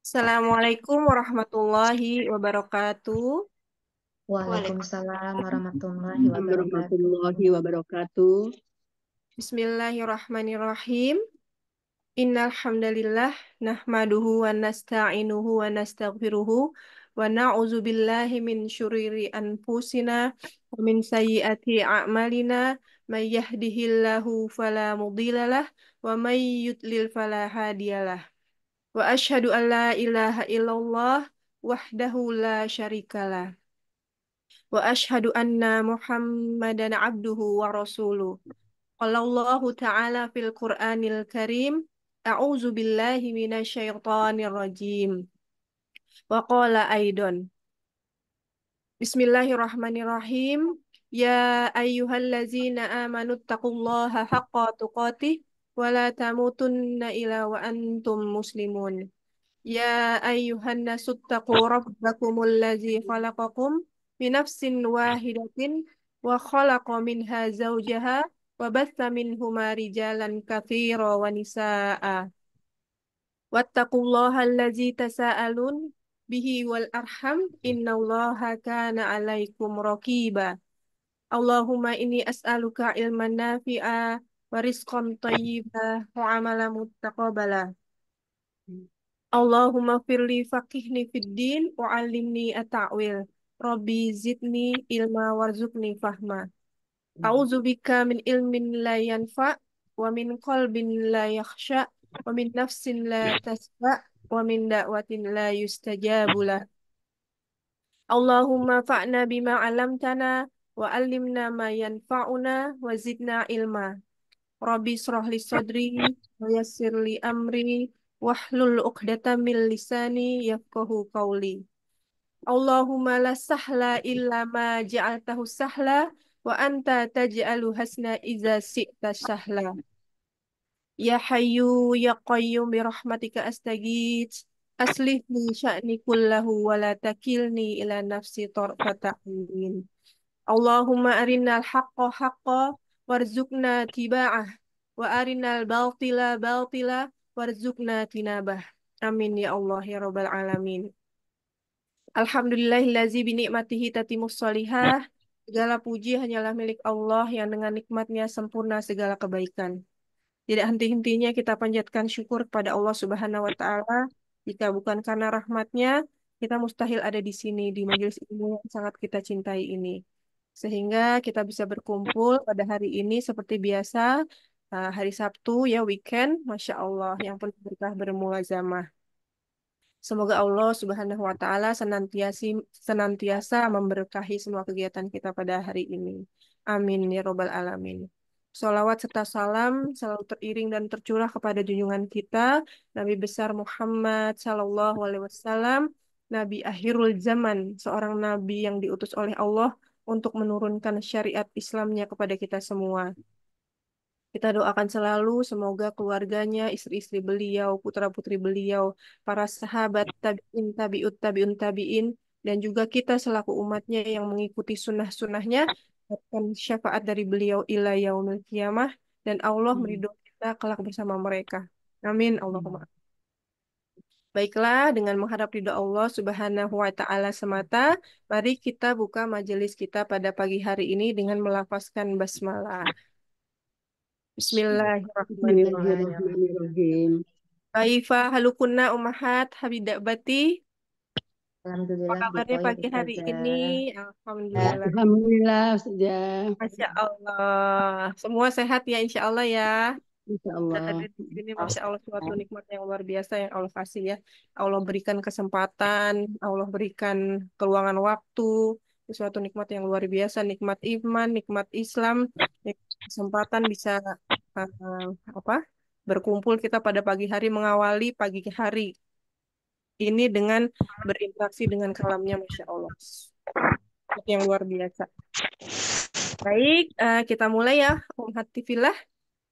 Assalamualaikum warahmatullahi wabarakatuh. Waalaikumsalam warahmatullahi wabarakatuh. Bismillahirrahmanirrahim. Innal nahmaduhu wa nasta'inuhu wa nastaghfiruhu wa na'udzu billahi min syururi anfusina wa min sayyiati a'malina may yahdihillahu fala mudhillalah wa may yudlil fala hadiyalah wa ashadu an ilaha illallah wahdahu la syarikalah wa ashadu anna muhammadan abduhu wa rasuluh qala ta'ala fil quranil karim a'udzu billahi minasyaitonir rajim wa qala aidon bismillahirrahmanirrahim ya lazina amanu taqullaha haqqa tuqatih ولا تموتن إلا وأنتم مسلمون يا أيها الناس اتقوا ربكم الذي خلقكم بنفس واحدة وخلق منها زوجها وبث منهما رجالا كثيرا ونساء واتقوا الله الذي تساءلون به والأرحم إن الله كان عليكم رقيبا اللهم إني أسألك علما نافعا warizqan thayyibah wa amala muttaqabala. Hmm. Allahumma firli faqihni fid wa alimni at-ta'wil. Rabbi zidni ilma warzuqni fahma. Hmm. A'udzu min ilmin la yanfa wa min qalbin la wa min nafsin la wa min da'watin la yustajabu lah. Allahumma fa'na bima alamtana wa alimna ma yanfa'una wa zidna ilma. Rabbi srohli sodri, yasirli amri, wahlul uqdata min lisani yafqahu qawli. Allahumma la sahla illa ma ja'altahu sahla, wa anta taj'alu hasna iza si'ta sahla. Ya Hayu, Ya Qayyum bi rahmatika astagij, aslih li sya'ni kullahu wa la takilni ila nafsi tarfata'in. Allahumma arinal haqqa haqqa warzukna tiba'ah wa arinal baltila, bautila warzukna tinabah amin ya Allah ya rabbal alamin Alhamdulillahillazi binikmatihi tatimus solihah segala puji hanyalah milik Allah yang dengan nikmatnya sempurna segala kebaikan tidak henti-hentinya kita panjatkan syukur kepada Allah Subhanahu wa taala jika bukan karena rahmatnya kita mustahil ada di sini di majelis ilmu yang sangat kita cintai ini sehingga kita bisa berkumpul pada hari ini seperti biasa eh, hari Sabtu ya weekend, masya Allah yang penuh berkah bermula zamah. Semoga Allah Subhanahu wa taala senantiasa senantiasa memberkahi semua kegiatan kita pada hari ini. Amin ya robbal alamin. Salawat serta salam selalu teriring dan tercurah kepada junjungan kita Nabi besar Muhammad Shallallahu Alaihi Wasallam, Nabi akhirul zaman, seorang nabi yang diutus oleh Allah untuk menurunkan syariat Islamnya kepada kita semua. Kita doakan selalu semoga keluarganya, istri-istri beliau, putra-putri beliau, para sahabat tabi'in, tabi'ut, tabi'un, tabi'in, dan juga kita selaku umatnya yang mengikuti sunnah-sunnahnya, dapatkan syafaat dari beliau ila yaumil kiamah, dan Allah meridho kita kelak bersama mereka. Amin. Allahumma. Baiklah, dengan menghadap ridho Allah Subhanahu wa taala semata, mari kita buka majelis kita pada pagi hari ini dengan melafazkan basmalah. Bismillahirrahmanirrahim. Kaifa halukunna ummahat habidak bati. Apa kabarnya pagi hari ini? Alhamdulillah. Alhamdulillah sudah. Masya Allah. Semua sehat ya insya Allah ya. Allah. Ini masih Allah suatu nikmat yang luar biasa yang Allah kasih ya. Allah berikan kesempatan, Allah berikan keluangan waktu, suatu nikmat yang luar biasa, nikmat iman, nikmat Islam, kesempatan bisa eh, apa? berkumpul kita pada pagi hari mengawali pagi hari ini dengan berinteraksi dengan kalamnya masya Allah yang luar biasa. Baik, eh, kita mulai ya Om Hati Villa.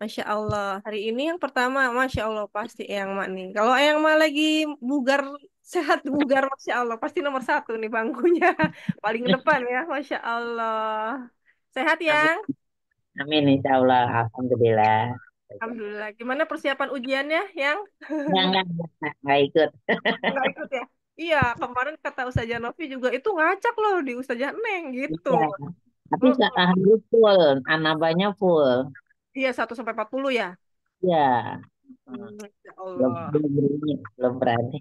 Masya Allah. Hari ini yang pertama, Masya Allah pasti Eyang Mak nih. Kalau Eyang Mak lagi bugar, sehat bugar, Masya Allah. Pasti nomor satu nih bangkunya. Paling depan ya, Masya Allah. Sehat ya? Amin, Insya Allah. Alhamdulillah. Alhamdulillah. Gimana persiapan ujiannya, Yang? Enggak, enggak, enggak ikut. Enggak ikut ya? Iya, kemarin kata Ustazah Novi juga itu ngacak loh di Ustazah Neng gitu. Ya. Tapi oh. harus full, anabanya full. Iya, 1 sampai 40 ya? Ya. Hmm, ya Allah. Belum berani, belum berani.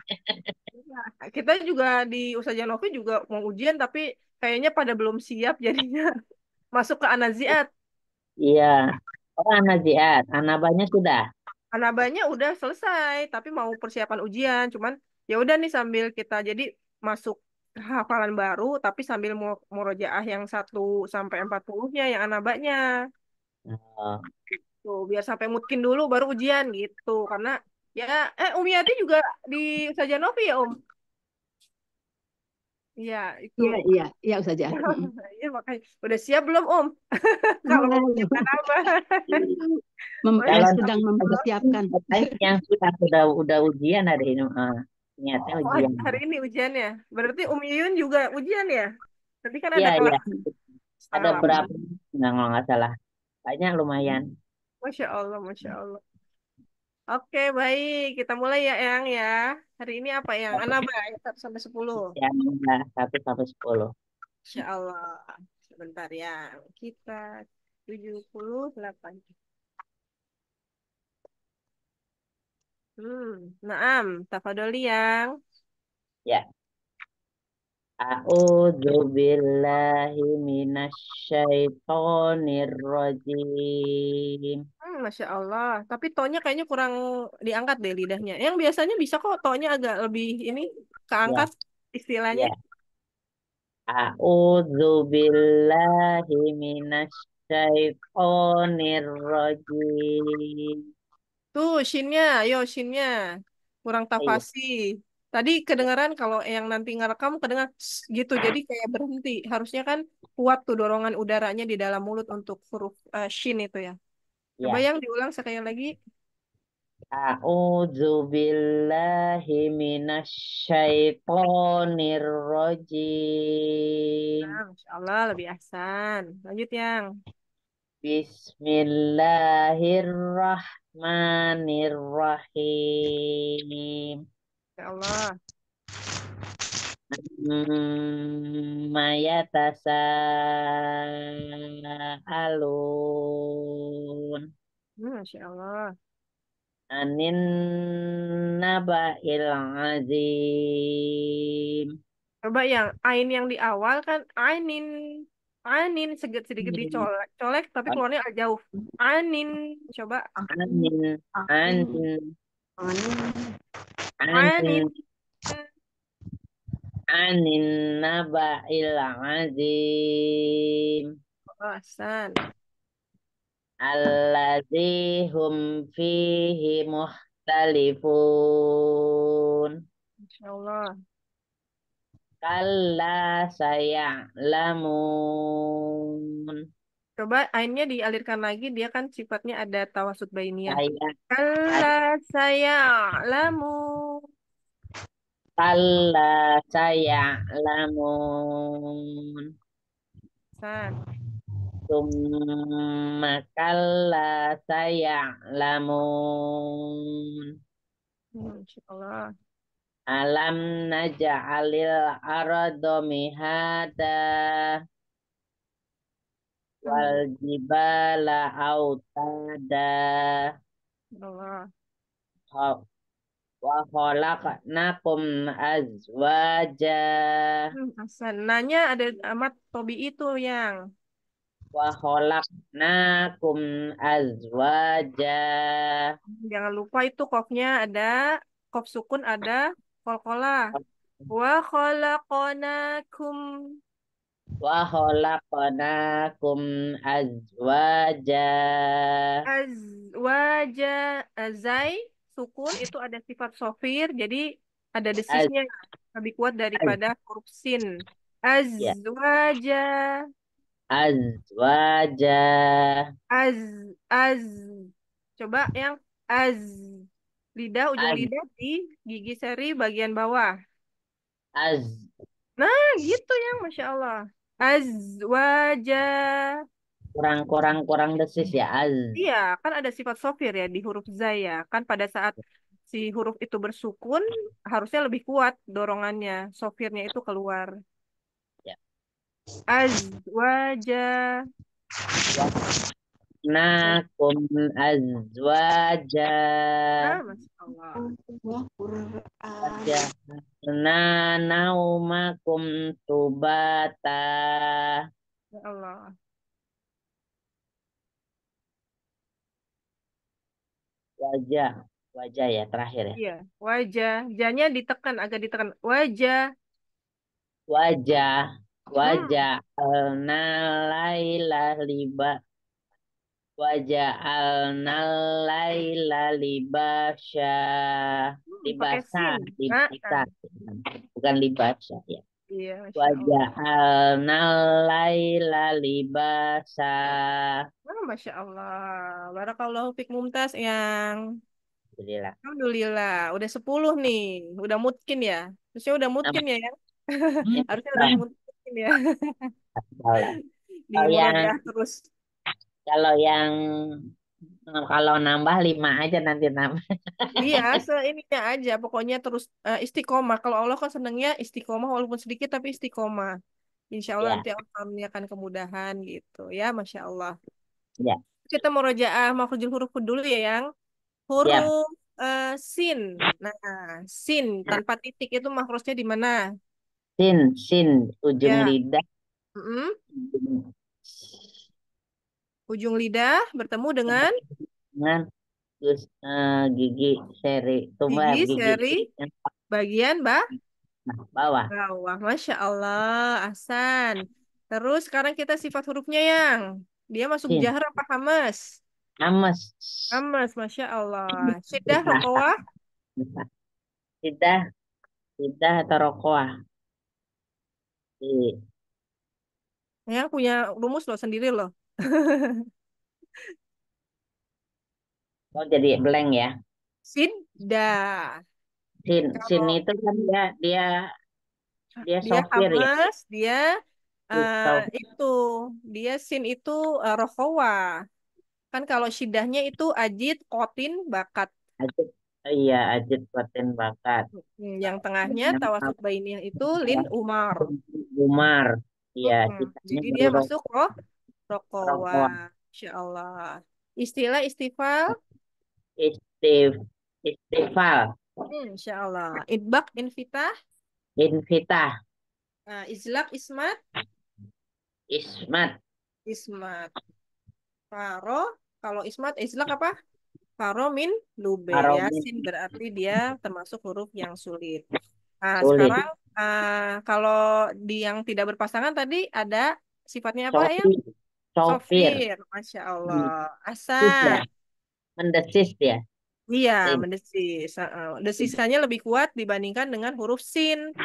Iya, kita juga di Usaha Janovi juga mau ujian tapi kayaknya pada belum siap jadinya masuk ke Anaziat. Iya. Oh, Anaziat. Anabanya sudah. Anabanya udah selesai, tapi mau persiapan ujian. Cuman ya udah nih sambil kita jadi masuk hafalan baru tapi sambil mau murojaah yang 1 sampai 40-nya yang anabanya gitu biar sampai mungkin dulu baru ujian gitu. Karena ya eh Umiati juga di saja Novi ya, Om? Iya, itu. Iya, iya, iya saja. Iya, makanya udah siap belum, Om? Kalau mau apa? Mem eh, sedang mempersiapkan. Yang sudah sudah udah ujian hari ini. Uh, ah, ternyata oh, ujian. Hari ini ujiannya. Berarti Umi Yun juga ujian ya? tadi kan ada ya, kelas. Ya. Ada berapa? Nah, nggak salah banyak lumayan. Masya Allah, masya Allah. Oke, baik. Kita mulai ya, Yang ya. Hari ini apa, Yang? anak baik ya, satu sampai sepuluh Ya, satu sampai sepuluh Insya Allah. Sebentar ya. Kita tujuh puluh delapan Hmm, naam. Tafadoli, Yang. Ya. A'udzu billahi minasyaitonir rajim. Hmm, Masya Allah. Tapi tonya kayaknya kurang diangkat deh lidahnya. Yang biasanya bisa kok tonya agak lebih ini keangkat ya. istilahnya. Ya. A'udzu billahi minasyaitonir rajim. Tuh, shinnya, Ayo, shinnya. Kurang iya. tafasi. Ayo. Tadi kedengaran kalau yang nanti ngerekam kedengar gitu, jadi kayak berhenti. Harusnya kan kuat tuh dorongan udaranya di dalam mulut untuk huruf uh, shin itu ya. ya. yang diulang sekali lagi. A'udzu billahi minasyaitonir rajim. Nah, Masyaallah lebih ahsan. Lanjut yang. Bismillahirrahmanirrahim. Ya Allah. Maya tasa alun. Masya Allah. Anin naba'il azim. Coba yang ain yang di awal kan ainin anin sedikit-sedikit dicolek colek tapi keluarnya agak jauh. Anin coba. Anin. Anin. Anin. Anin naba'il azim. Hasan. Alladzi hum fihi muhtalifun. Insyaallah. Kalla saya'lamun. Coba airnya dialirkan lagi, dia kan sifatnya ada tawasud bainiyah. Ah, iya. kala saya lamu. kala saya lamun. San. Summa kala saya lamun. Hmm, Allah. Alam naja'alil ardo mihada wal jibala autada wa khalaqnakum azwaja hmm, asannanya ada amat tobi itu yang wa khalaqnakum azwaja jangan lupa itu kofnya ada kof sukun ada kolkola wa khalaqnakum wa khalaqnakum azwaja azwaja azai sukun itu ada sifat sofir jadi ada desisnya lebih kuat daripada huruf sin ya. azwaja azwaja az az coba yang az lidah ujung az. lidah di gigi seri bagian bawah az nah gitu yang masya Allah Azwaja. Kurang kurang kurang desis ya az. Iya, kan ada sifat sofir ya di huruf ya Kan pada saat si huruf itu bersukun harusnya lebih kuat dorongannya, sofirnya itu keluar. Ya. Azwaja. Ya. خلقناكم أزواجا وجعلنا نومكم سباتا Ya Allah. Wajah, wajah ya terakhir ya. Iya, wajah. Janya ditekan agak ditekan. Wajah. Wajah. Hmm. Wajah. Hmm. Alna laila wajah laila libasya. Hmm, libasa, libasa. Ah, ah. Bukan libasya ya. Iya, al laila libasa. Oh, Masya Allah. Ah, barakallah fiq mumtaz yang. Alhamdulillah. Alhamdulillah. Udah sepuluh nih. Udah mungkin ya. Terusnya udah mungkin ya. yang Harusnya udah mungkin ya. ya. ya. terus. Kalau yang kalau nambah lima aja nanti nambah. Iya, seininya aja. Pokoknya terus uh, istiqomah. Kalau Allah kan senengnya istiqomah walaupun sedikit tapi istiqomah. Insya Allah ya. nanti Allah akan kemudahan gitu ya, masya Allah. Ya. Kita mau rojaah kerjil huruf dulu ya, yang iya. huruf ya. Uh, sin. Nah, sin tanpa titik itu makrosnya di mana? Sin, sin ujung ya. lidah. Mm -hmm ujung lidah bertemu dengan dengan uh, gigi seri tumor gigi, gigi seri bagian bah bawah bawah masya Allah Hasan terus sekarang kita sifat hurufnya yang dia masuk Sin. jahar apa hamas hamas hamas masya Allah sidah rokoah sidah sidah atau rokoah ya punya rumus loh sendiri loh Oh, jadi blank ya. Sinda. Sin, Kalau, sin itu kan dia dia dia, dia sopir ya. Dia uh, itu dia sin itu uh, eh, rohowa. Kan kalau sidahnya itu Ajit, kotin bakat. Ajit, iya Ajit, kotin bakat. Hmm, yang tengahnya tawasuk bainiyah itu lin Umar. Umar. Iya, hmm. Jadi dia masuk roh Rokowa. Insya Allah. Istilah istival, Istif, istifal. Hmm, insya Allah. Idbak, invitah? Invitah. Nah, izlak, ismat? Ismat. Ismat. Faro, kalau ismat, izlak apa? Faro min lube. Faro Yasin berarti dia termasuk huruf yang sulit. Nah, sulit. sekarang uh, kalau di yang tidak berpasangan tadi ada sifatnya apa, Sofi. ya? Sofir. Masya Allah. Hmm. Asal. Ya? Mendesis dia. Iya, mendesis. desisannya lebih kuat dibandingkan dengan huruf sin.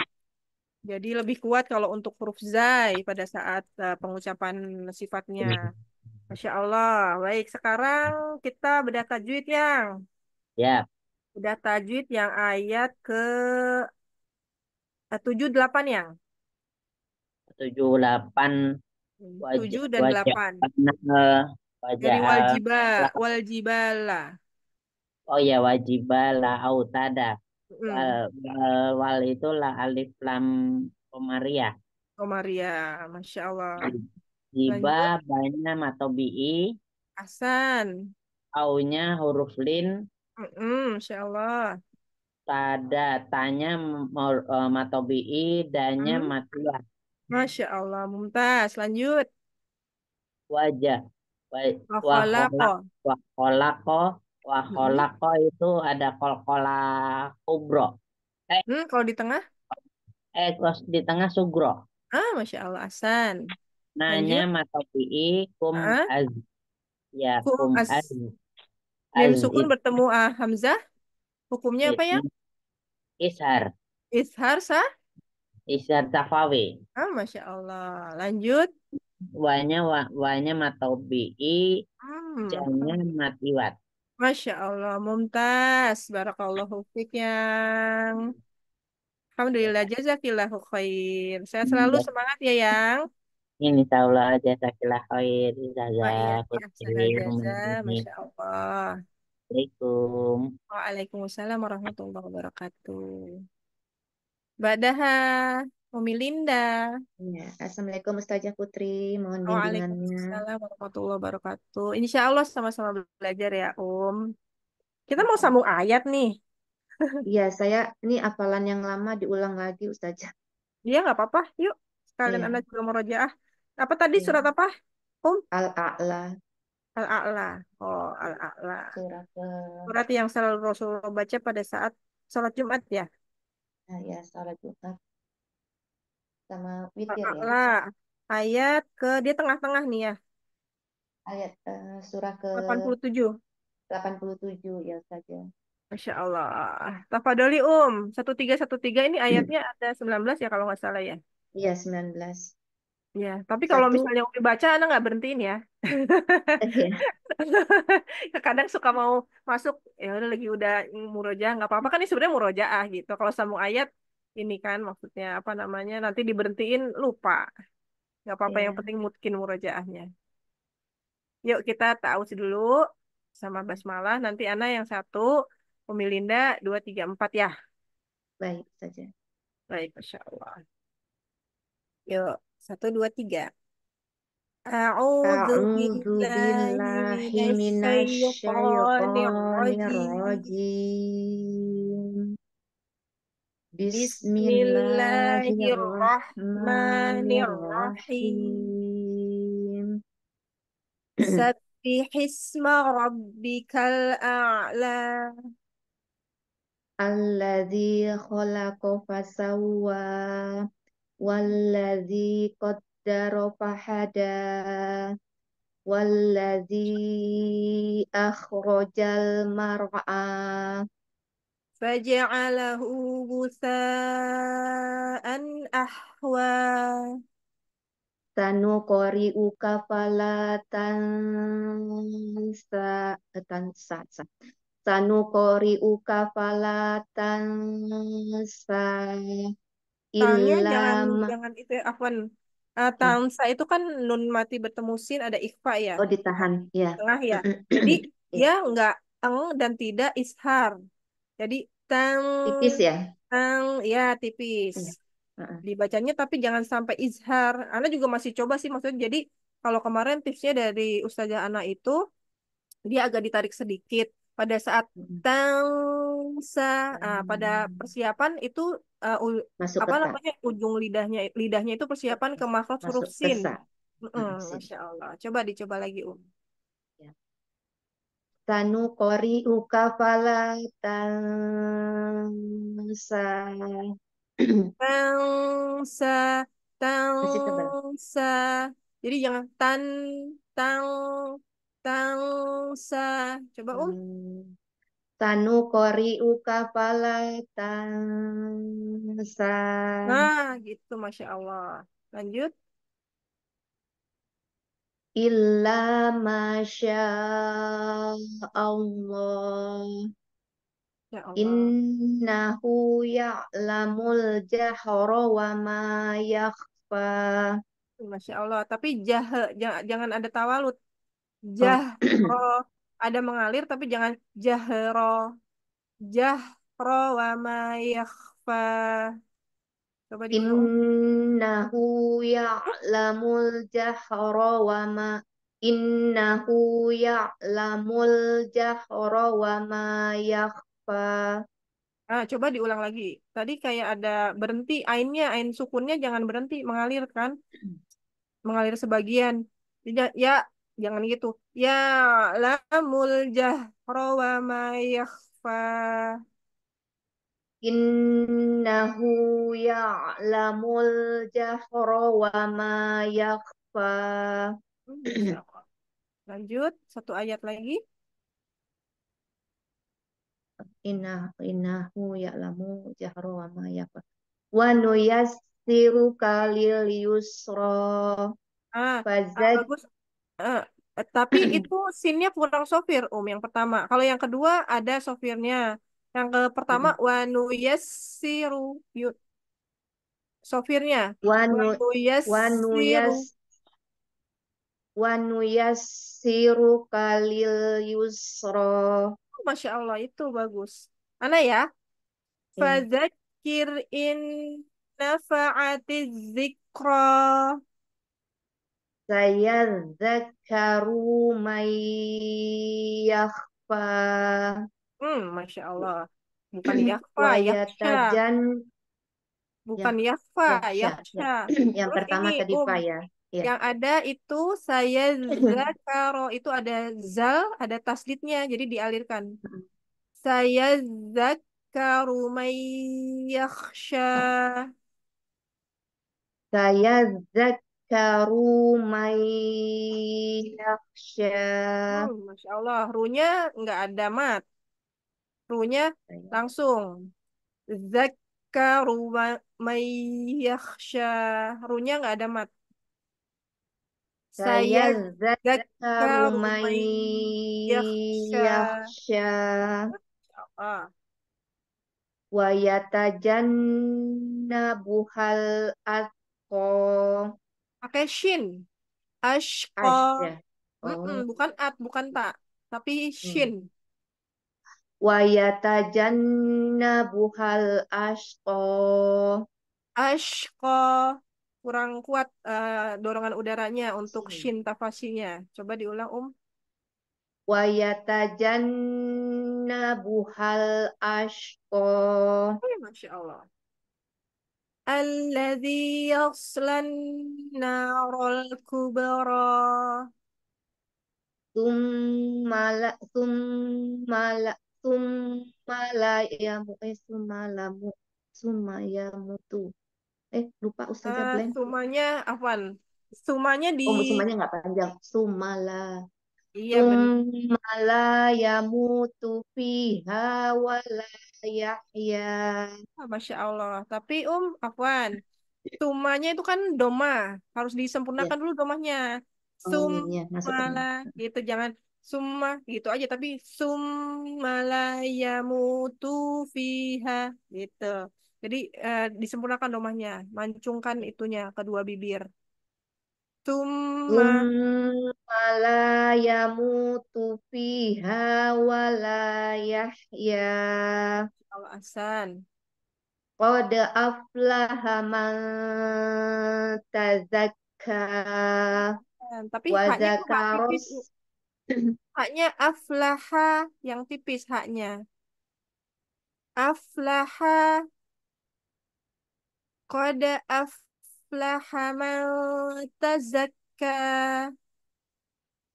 Jadi lebih kuat kalau untuk huruf zai pada saat eh, pengucapan sifatnya. Iya. Masya Allah. Baik, sekarang kita bedah tajwid yang. Ya. Bedah tajwid yang ayat ke eh, tujuh delapan yang. Tujuh delapan tujuh dan delapan. Eh, Jadi wajibah waljibala. Oh ya wajibala autada. Mm. Wal, wal, itu la alif lam komaria. Komaria, masya Allah. Jiba banyak atau bi. Asan. Aunya huruf lin. Mm -mm, masya Allah. Tada tanya matobi'i, danya mm. matulah. Masya Allah, Mumtaz. Lanjut. Wajah. Wakolako. Wakolako. Wakolako itu ada kolkola kubro. Eh, hmm, kalau di tengah? Eh, kalau di tengah sugro. Ah, Masya Allah, Hasan. Nanya matopi'i kum ah? az. Ya, kum, kum az. az. sukun bertemu ah, Hamzah. Hukumnya apa ya? Ishar. Ishar sah? Isyar Safawi. Ah, Masya Allah. Lanjut. Wanya wa, wanya matobi. Hmm. Jamnya matiwat. Masya Allah. Mumtaz. Barakallahu fiq yang. Alhamdulillah. Ya. jazakillah khair. Saya hmm, selalu hmm. semangat ya yang. Ini taulah jazakillah khair. Jazakallah iya, khair. Masya Allah. Assalamualaikum. Waalaikumsalam warahmatullahi wabarakatuh. Mbak Daha, Umi Linda. Ya, Assalamualaikum Ustazah Putri, mohon bimbingannya. Waalaikumsalam warahmatullahi wabarakatuh. Insya Allah sama-sama belajar ya, Om. Kita mau iya. sambung ayat nih. Iya, saya ini apalan yang lama diulang lagi Ustazah. Iya, nggak apa-apa. Yuk, sekalian ya. Anda juga Ah. Apa tadi ya. surat apa, Om? Al-A'la. Al-A'la. Oh, Al-A'la. Surat, eh, surat yang selalu Rasulullah baca pada saat sholat Jumat ya? Nah, ya salat Jumat sama witir ya. Lah, ayat ke dia tengah-tengah nih ya. Ayat uh, surah ke 87. 87 ya saja. Ya. Masya Allah. Tafadoli Um, 1313 ini ayatnya ada 19 ya kalau nggak salah ya. Iya, 19. Ya, tapi kalau Satu, misalnya Umi baca, Anda nggak berhentiin ya. Iya. Ya, kadang suka mau masuk, ya udah lagi udah murojaah, nggak apa-apa kan ini sebenarnya murojaah gitu. Kalau sambung ayat ini kan maksudnya apa namanya nanti diberhentiin lupa. Nggak apa-apa yang iya. penting mungkin murojaahnya. Yuk kita sih dulu sama basmalah. Nanti Ana yang satu, Umi Linda dua tiga empat ya. Baik saja. Baik, masya Allah. Yuk. Satu, dua, tiga. A'udzu billahi minasyaitonirrajim. Bismillahirrahmanirrahim. Sabbihisma rabbikal a'la. Alladzi khalaqa fasawwa. Walladzi qaddara fahada Walladzi akhrajal mar'a Faja'alahu gusa'an ahwa Sanukori sa tan sa tansa sanukori uka fala sa Tangnya jangan jangan itu ya, afwan. Uh, eh, hmm. tansa itu kan nun mati bertemu sin ada ikhfa ya. Oh, ditahan. Ya. Tengah ya. Jadi ya nggak eng dan tidak ishar. Jadi tang tipis ya. Tang ya tipis. Ya. Uh-uh. Dibacanya tapi jangan sampai izhar. Ana juga masih coba sih maksudnya. Jadi kalau kemarin tipsnya dari Ustazah Ana itu dia agak ditarik sedikit pada saat tangsa uh, ah, pada hmm. persiapan itu uh, Masuk apa kata. namanya ujung lidahnya lidahnya itu persiapan ke makrot huruf sin. Mm, Masya Allah. Coba dicoba lagi Um. Tanu kori ukafala tangsa tangsa tangsa. Jadi jangan tan tang tangsa. Coba Um. Tanu kori uka pala tangsa. Nah, gitu Masya Allah. Lanjut. Illa masya Allah. Ya Allah. Innahu ya'lamul jahra wa ma yakhfa. Masya Allah. Tapi jah, jangan, jangan ada tawalut jahro ada mengalir tapi jangan jahro jahro wa ma yakhfa coba di innahu ya'lamul jahra wa ma innahu ya'lamul jahra wa ma yakhfa Ah, coba diulang lagi. Tadi kayak ada berhenti ainnya, ain sukunnya jangan berhenti mengalir kan? Hmm. Mengalir sebagian. Ya, ya jangan gitu ya lamul muljah wa ma yakhfa innahu ya'lamul jahra wa ma yakhfa hmm, lanjut satu ayat lagi inna innahu ya'lamu jahra wa ma yakhfa wa nuyassiru kalil yusra ah, ah bagus Eh, eh, tapi itu scene kurang sofir Om yang pertama. Kalau yang kedua ada sofirnya. Yang ke pertama wanu yasiru yut. Sofirnya. Wanu yasiru. Wanu yasiru kalil yusro. Oh, Masya Allah itu bagus. Ana ya. Hmm. Fadzakir in nafa'atiz zikra sayadzakaru mayyakhfa. Hmm, Masya Allah. Bukan yakhfa, yakhsha. Ya. Bukan yakhfa, ya, ya, yakhsha. Yang Terus pertama ini, tadi um, ya. Ya. Yang ada itu saya zakaro itu ada zal, ada taslitnya jadi dialirkan. Saya zakaru Saya zak karumai yaksha. Hmm, Masya Allah, runya nggak ada mat. Runya langsung. Zakarumai yaksha. Runya nggak ada mat. Saya zakarumai yaksha. Allah. Wayatajannabuhal atko pakai shin. Ash, ya. oh. bukan at, bukan tak, tapi hmm. shin. Hmm. buhal ashko. Ashko. Kurang kuat uh, dorongan udaranya untuk hmm. shin tafasinya. Coba diulang, Um. buhal ashko. Oh, hmm, ya, Masya Allah. الذي يصلى النار الكبرى ثم لا ثم لا ثم لا يموت ثم لا ثم يموت eh lupa ustazah uh, blank sumanya apaan? sumanya di oh sumanya nggak panjang sumala iya sumala yamutu fiha wala Iya, iya. Ah, Masya Allah. Tapi Um, Afwan, tumanya iya. itu kan doma, harus disempurnakan ya. dulu domahnya. Sum, oh, iya, iya. mala, gitu jangan summa gitu aja tapi ya, mutu, fiha gitu. Jadi uh, disempurnakan domahnya, mancungkan itunya kedua bibir. Tumma la yamutu fiha wa la yahya. Al-Asan. Qad aflaha man tazakka. Tapi hak tipis. Haknya aflaha yang tipis haknya. Aflaha qad af aflaha man tazakka.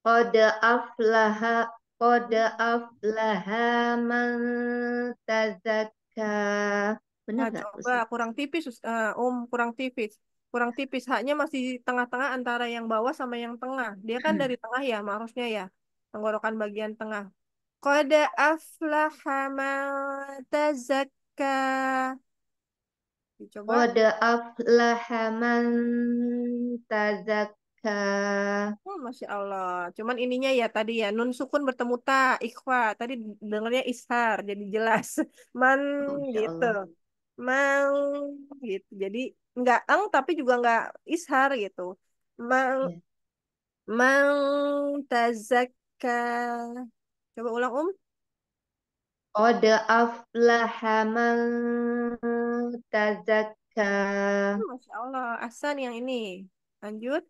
Qad aflaha Qad aflaha man tazakka. Benar nah, coba kurang tipis uh, um, kurang tipis. Kurang tipis haknya masih tengah-tengah antara yang bawah sama yang tengah. Dia kan hmm. dari tengah ya, harusnya ya. Tenggorokan bagian tengah. Qad aflaha man tazakka. Coba. Wada aflahaman tazakka. Oh, Masya Allah. Cuman ininya ya tadi ya. Nun sukun bertemu ta, ikhwa. Tadi dengarnya ishar, jadi jelas. Man, oh, gitu. Mang, gitu. Jadi enggak eng tapi juga enggak ishar gitu. Mang, yeah. mang tazaka Coba ulang, Um. Qad aflaha man tazakka. Oh, Masya Allah. Asan yang ini. Lanjut.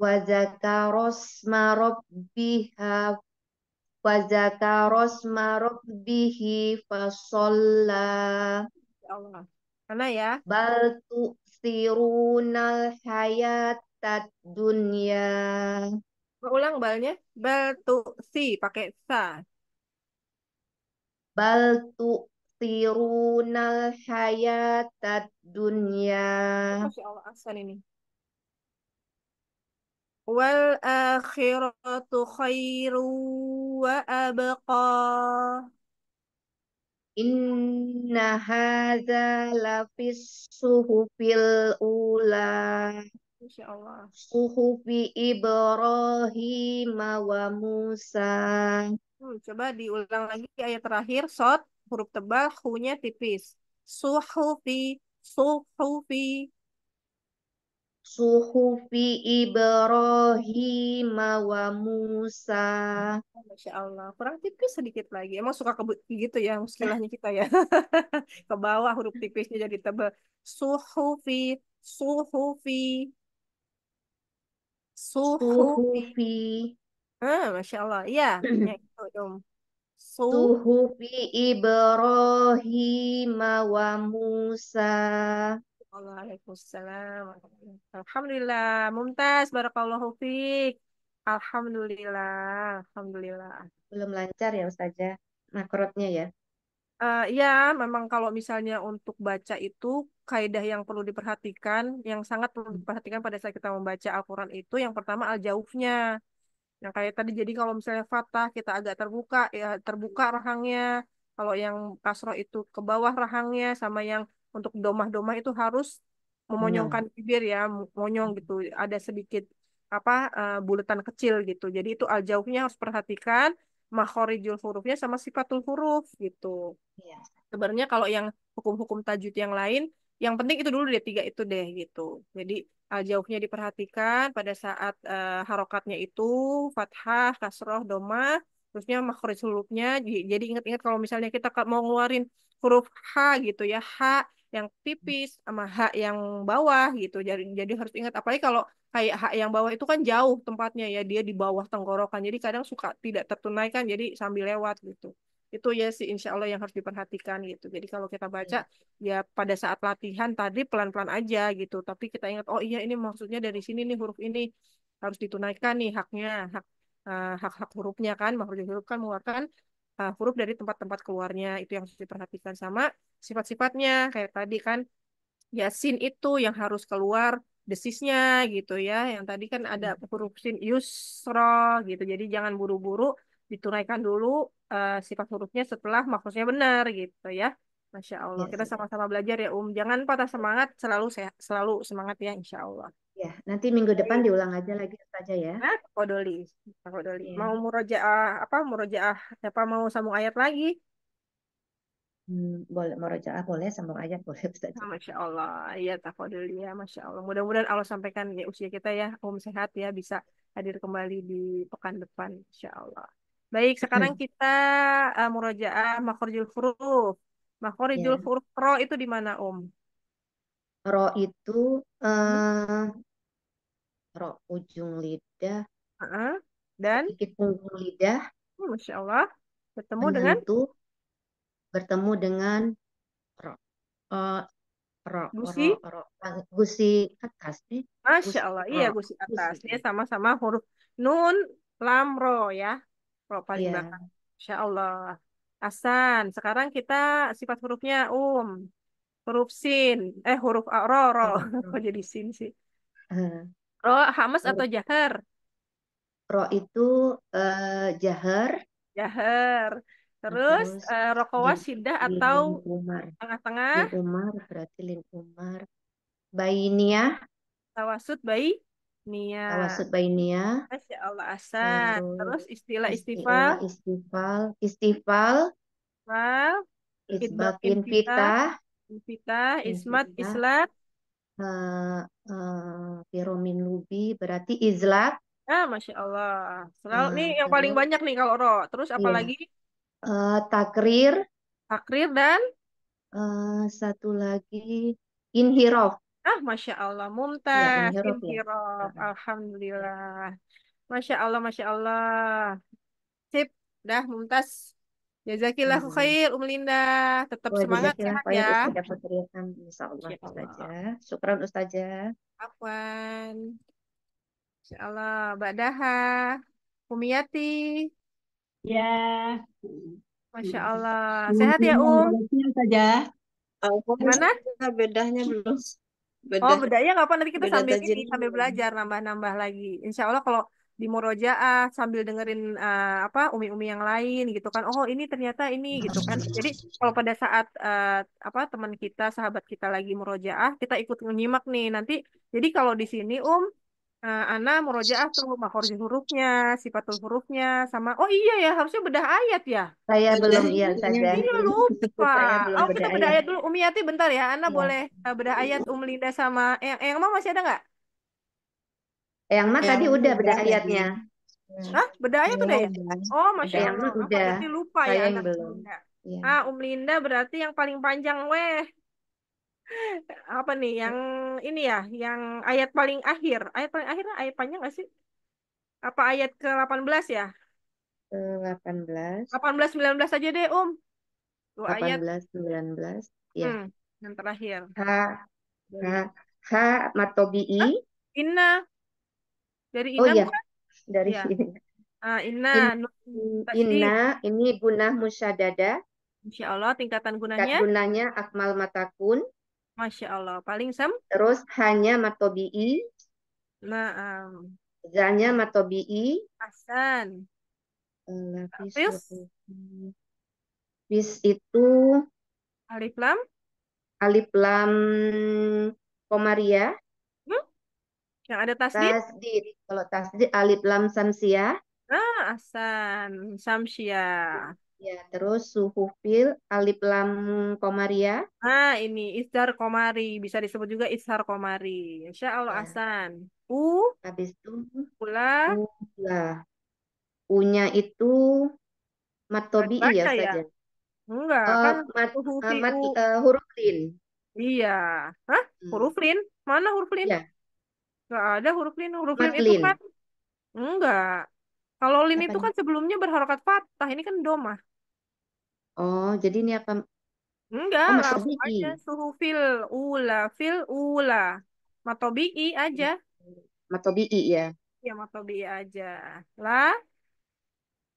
Wa zakarosma rabbiha wa zakarosma rabbihi Masya Allah. Karena ya. Bal tu'sirunal hayatat dunya. Ulang balnya. Bal tu'thi, pakai sa bal tu'tirunal hayatad dunya. Masya Allah, asal ini. Wal akhiratu khairu wa abqa. Inna hadza lafis suhufil ula. Masya Allah. Suhufi Ibrahim wa Musa. Hmm, coba diulang lagi ayat terakhir. Sot, huruf tebal, hu-nya tipis. Suhufi, suhufi. Suhufi Ibrahim wa Musa. Masya Allah, kurang tipis sedikit lagi. Emang suka kebut gitu ya, muskilahnya kita ya. Ke bawah huruf tipisnya jadi tebal. Suhufi, suhufi. Suhufi. suhufi. Ah, Masya Allah. Iya, ya itu fi Ibrahim wa Musa. Waalaikumsalam. Alhamdulillah. Mumtaz, barakallahu fiik. Alhamdulillah. Alhamdulillah. Belum lancar ya Ustazah makrotnya ya? Uh, ya, memang kalau misalnya untuk baca itu kaidah yang perlu diperhatikan, yang sangat perlu diperhatikan pada saat kita membaca Al-Quran itu, yang pertama al-jaufnya. Yang nah, kayak tadi jadi kalau misalnya fatah kita agak terbuka ya terbuka rahangnya. Kalau yang kasroh itu ke bawah rahangnya sama yang untuk domah-domah itu harus memonyongkan bibir ya, monyong gitu. Ada sedikit apa uh, eh, bulatan kecil gitu. Jadi itu al jauhnya harus perhatikan makhorijul hurufnya sama sifatul huruf gitu. Iya. Sebenarnya kalau yang hukum-hukum tajwid yang lain, yang penting itu dulu dia tiga itu deh gitu. Jadi al ah, diperhatikan pada saat uh, harokatnya itu fathah, kasroh, doma, terusnya makhraj hurufnya. Jadi ingat-ingat kalau misalnya kita mau ngeluarin huruf h gitu ya, h yang tipis sama h yang bawah gitu. Jadi jadi harus ingat apalagi kalau kayak h yang bawah itu kan jauh tempatnya ya, dia di bawah tenggorokan. Jadi kadang suka tidak tertunaikan jadi sambil lewat gitu itu ya sih insya Allah yang harus diperhatikan gitu jadi kalau kita baca iya. ya pada saat latihan tadi pelan-pelan aja gitu tapi kita ingat oh iya ini maksudnya dari sini nih huruf ini harus ditunaikan nih haknya hak eh, hak-hak hurufnya kan makhluk huruf kan mengeluarkan uh, huruf dari tempat-tempat keluarnya itu yang harus diperhatikan sama sifat-sifatnya kayak tadi kan yasin itu yang harus keluar desisnya gitu ya yang tadi kan ada iya. huruf sin yusro gitu jadi jangan buru-buru ditunaikan dulu uh, sifat hurufnya setelah maksudnya benar gitu ya. Masya Allah. Ya, Kita sama-sama belajar ya Um. Jangan patah semangat, selalu sehat, selalu semangat ya Insya Allah. Ya, nanti minggu depan Jadi, diulang aja lagi saja ya. Nah, Kodoli, Kodoli. Ya. Mau murojaah apa murojaah siapa mau sambung ayat lagi? Hmm, boleh murojaah boleh sambung ayat boleh Ustaz. Ah, Masya Allah, iya takodoli ya, Masya Allah. Mudah-mudahan Allah sampaikan ya usia kita ya, Om um, sehat ya bisa hadir kembali di pekan depan, Insya Allah. Baik, sekarang kita uh, murojaah makhorijul huruf. Makhorijul ya. yeah. huruf ro itu di mana, Om? Ro itu uh, eh, ro ujung lidah. Uh -huh. Dan sedikit punggung lidah. Oh, Masya Allah. Bertemu dengan itu bertemu dengan ro. Uh, eh, ro, gusi ro, ro, gusi atas nih. Masya Allah, iya, gusi, iya gusi atas. Gusi. Dia sama-sama huruf nun lam ro ya. Kalau paling yeah. belakang. Insya Allah. asan sekarang kita sifat hurufnya um. Huruf sin. Eh, huruf a, ro, ro. Iya, Kok jadi sin sih? Uh, Ro, hamas atau jahar? Ro itu eh, jahar, Jahar. Terus, terus uh, rokowa, atau tengah-tengah? Umar. umar berarti lin umar. Bainiyah, Tawasud, bayi? Nia. Nia. Masya Allah asad. Terus istilah istifal. Istifal. Istifal. Istifal. Isbatin pita, pita, Ismat. Islat. Uh, eh, uh, eh, piromin lubi berarti izlat. Ah, masya Allah. Selalu nah, nih yang paling banyak nih kalau roh. Terus apa iya. lagi? Uh, takrir. Takrir dan? Uh, satu lagi inhirof. Ah, Masya Allah, Ya, Mumtaz, inhirof ya. Alhamdulillah. Masya Allah, Masya Allah. Sip, dah Mumtaz. Jazakillahu hmm. khair, Um Linda. Tetap Wah, semangat, sehat khair ya. Ustazah Fatriakan. Insya Allah. Ustazah. Syukran Ustazah. Afwan. Insya Allah. Mbak Daha. Umiati. Ya. Masya Allah. Sehat ya, Um? saja. Gimana? Bedahnya belum bedah. Oh, nggak apa nanti kita bedah sambil ini sambil belajar nambah-nambah lagi. Insya Allah kalau di murojaah sambil dengerin uh, apa umi-umi yang lain gitu kan. Oh, ini ternyata ini gitu kan. Jadi kalau pada saat uh, apa teman kita, sahabat kita lagi murojaah, kita ikut menyimak nih nanti. Jadi kalau di sini Um Eh, Ana murojaah tuh makhraj hurufnya, sifat hurufnya sama oh iya ya harusnya bedah ayat ya. Saya belum iya saja. Ini iya, lupa. oh kita bedah ayat. ayat dulu Umiati bentar ya. Ana ya. boleh eh, bedah ayat Um Linda sama yang yang mah masih ada nggak? Yang mana tadi udah bedah ayatnya. Hah? Bedah ayat udah ya? Oh, masya Allah. Ya, yang udah. lupa Saya ya yang belum. Ya. Ah, Um Linda berarti yang paling panjang weh apa nih iya. yang ini ya yang ayat paling akhir ayat paling akhir kan ayat panjang gak sih apa ayat ke 18 ya 18 18 19 aja deh Om um. Dua 18 ayat. 19 ya hmm, yang terakhir ha ha ha matobi i Hah? inna dari oh, inna oh iya dari ya. sini ah, inna In, inna ini guna musyadada Insya Allah tingkatan gunanya tingkat gunanya akmal matakun Masya Allah. Paling sam? Terus hanya matobi'i. Naam. Zanya matobi'i. Asan. Lapis. Bis itu. Alif lam. Alif lam komaria. Hmm? Yang ada tasdid. Tasdid. Kalau tasdid alif lam samsia. Ah, asan. Samsia. Ya, terus suhu fil alif lam komaria. Nah, ini isdar komari, bisa disebut juga isdar komari. Insya Allah ya. asan. U habis itu pula pula. Unya itu matobi iya, ya saja. Enggak, uh, kan mat, huruf uh, eh, mat, uh, eh, huruf lin. Iya. Hah? Hmm. Huruf lin? Mana huruf lin? Ya. Enggak ada huruf lin. Huruf lin itu kan enggak. Kalau lin Apa itu kan sebelumnya berharokat fathah, ini kan domah. Oh, jadi ini akan Enggak, oh, langsung aja suhu fil ula, fil ula. Matobi'i aja. Matobi'i ya. Ya, matobi'i aja. La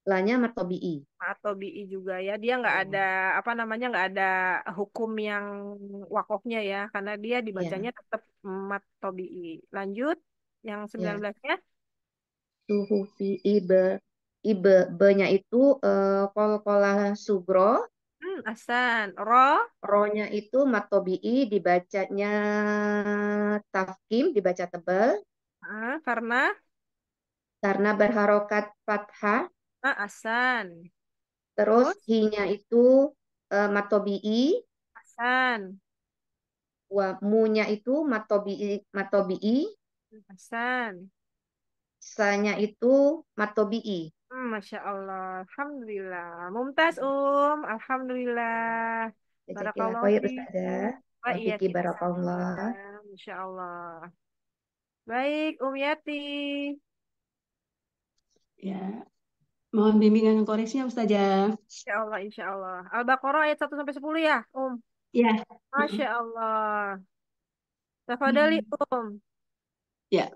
lanya matobi'i. Matobi'i juga ya. Dia nggak hmm. ada apa namanya nggak ada hukum yang wakofnya ya, karena dia iya. dibacanya ya. tetap matobi'i. Lanjut yang 19-nya. Iya. suhu fi'i iba Ibe, benya nya itu kol eh, kola Sugro, Hmm, asan Ro. Ro-nya itu matobi'i, dibacanya tafkim, dibaca tebel. Ah, karena. Karena berharokat fathah. Ah, asan. Terus Terus. hi-nya itu matobi eh, matobi'i, Asan. wa mu-nya itu matobi'i, matobi'i, Asan. Sanya itu matobi'i. Hmm, Masya Allah, Alhamdulillah. Mumtaz Um, Alhamdulillah. Ya, ya, Barakallahu Ya, Ustazah. Wa iya, Barakallah. Masya Allah. Baik, Um Yati. Ya, mohon bimbingan koreksi ya Ustazah. Insya Allah, Insya Allah. Al-Baqarah ayat 1 sampai 10 ya, Um. Ya. Masya Allah. Tafadali, Um. Hmm. Ya.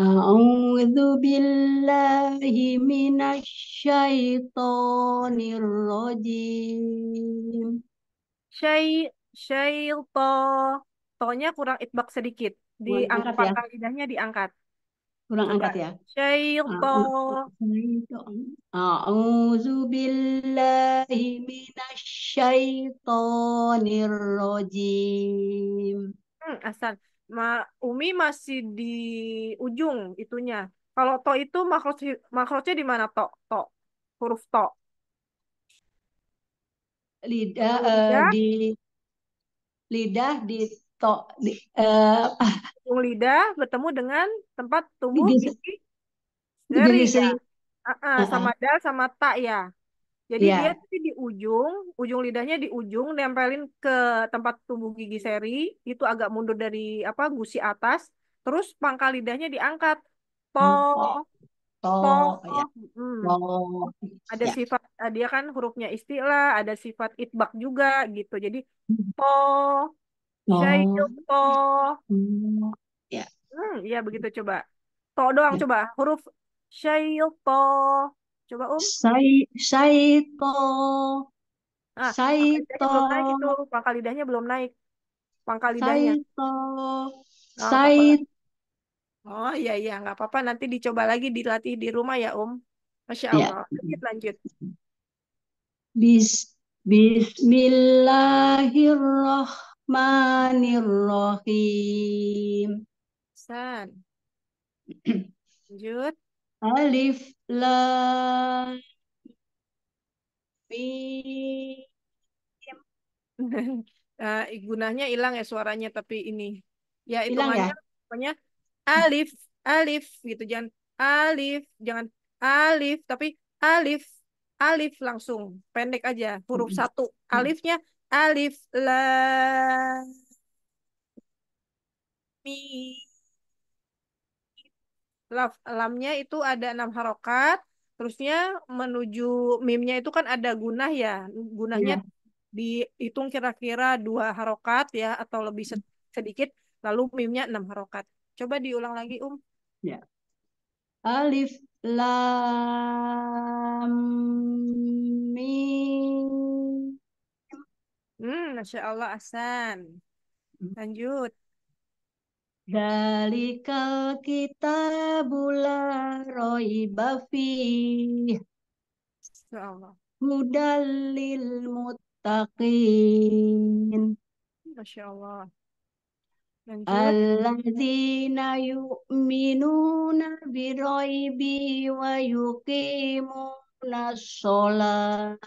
أعوذ بالله من الشيطان rajim. Syai, syaito. Tonya kurang itbak sedikit. Diangkat ya. lidahnya diangkat. Kurang angkat ya. Syaito. A'udzu billahi minasyaitonir rajim. Hmm, asal. Ma, Umi masih di ujung itunya. Kalau to itu makro makrosnya di mana to? To. Huruf to. Lidah, eh, lidah. Uh, di lidah di to di, uh, ujung lidah bertemu dengan tempat tumbuh gigi. Geri, uh Uh -uh, sama ah, ah. dal sama tak ya. Jadi yeah. dia tuh di ujung, ujung lidahnya di ujung, nempelin ke tempat tumbuh gigi seri, itu agak mundur dari apa gusi atas, terus pangkal lidahnya diangkat. To, to, To. to. Yeah. Hmm. to. Iya. Mm. Ada yeah. sifat eh, dia kan hurufnya istilah, ada sifat itbak juga gitu. Jadi to, oh. to, Ya. ya begitu coba. To doang yeah. coba huruf to. Coba Om. Sai, saito. Ah, saito. Belum naik itu, pangkal lidahnya belum naik. Pangkal lidahnya. Saito. Oh, ah, saito. Oh iya iya nggak apa-apa nanti dicoba lagi dilatih di rumah ya Om. Masya iya. Allah. Ya. Lanjut lanjut. Bis Bismillahirrahmanirrahim. San. lanjut. Alif Lam Mim. Uh, eh, gunanya hilang ya suaranya tapi ini ya hitungannya ya? pokoknya alif alif gitu jangan alif jangan alif tapi alif alif langsung pendek aja huruf hmm. satu alifnya alif lam mim laf lamnya itu ada enam harokat terusnya menuju mimnya itu kan ada gunah ya gunahnya yeah. dihitung kira-kira dua harokat ya atau lebih sedikit lalu mimnya enam harokat coba diulang lagi um ya yeah. alif lam mim hmm masya Allah asan hmm. lanjut Dalikal kitabula roiba fih. Allah. Hudallil muttaqin. Masya Allah. Alladzina yu'minuna biraibi wa yuqimuna sholat.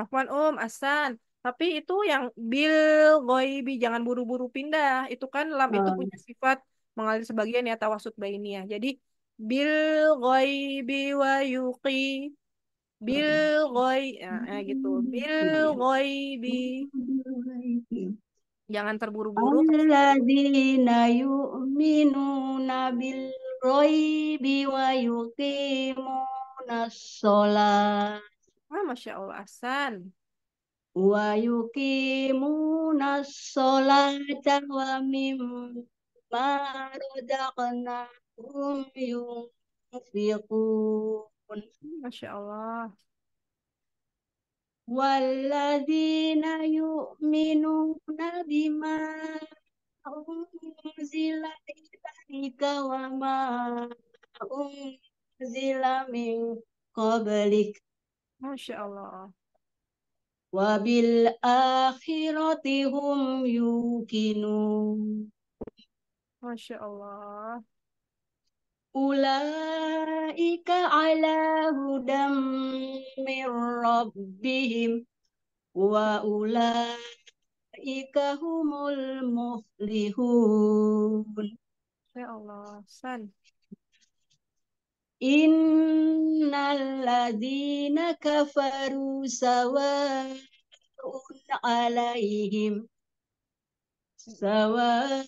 Afwan Om, Asan tapi itu yang bil goibi jangan buru-buru pindah itu kan lam hmm. itu punya sifat mengalir sebagian ya tawasud ya jadi bil goibi wa yuki bil goi ya, eh, eh, gitu bil iya. goibi jangan terburu-buru alladzina yu'minuna bil ghaibi wa yuqimuna sholat ah, masya allah asan wa yuqimuna sholata wa mimma razaqnahum yunfiqun Masya Allah walladzina yu'minuna bima unzila ilaika wa ma unzila min qablik Masya Allah وبالآخرة هم يوقنون ما شاء الله أولئك على هدى من ربهم وأولئك هم المفلحون ما شاء الله سلام Innalladzina kafaru sawa'un alaihim sawa'un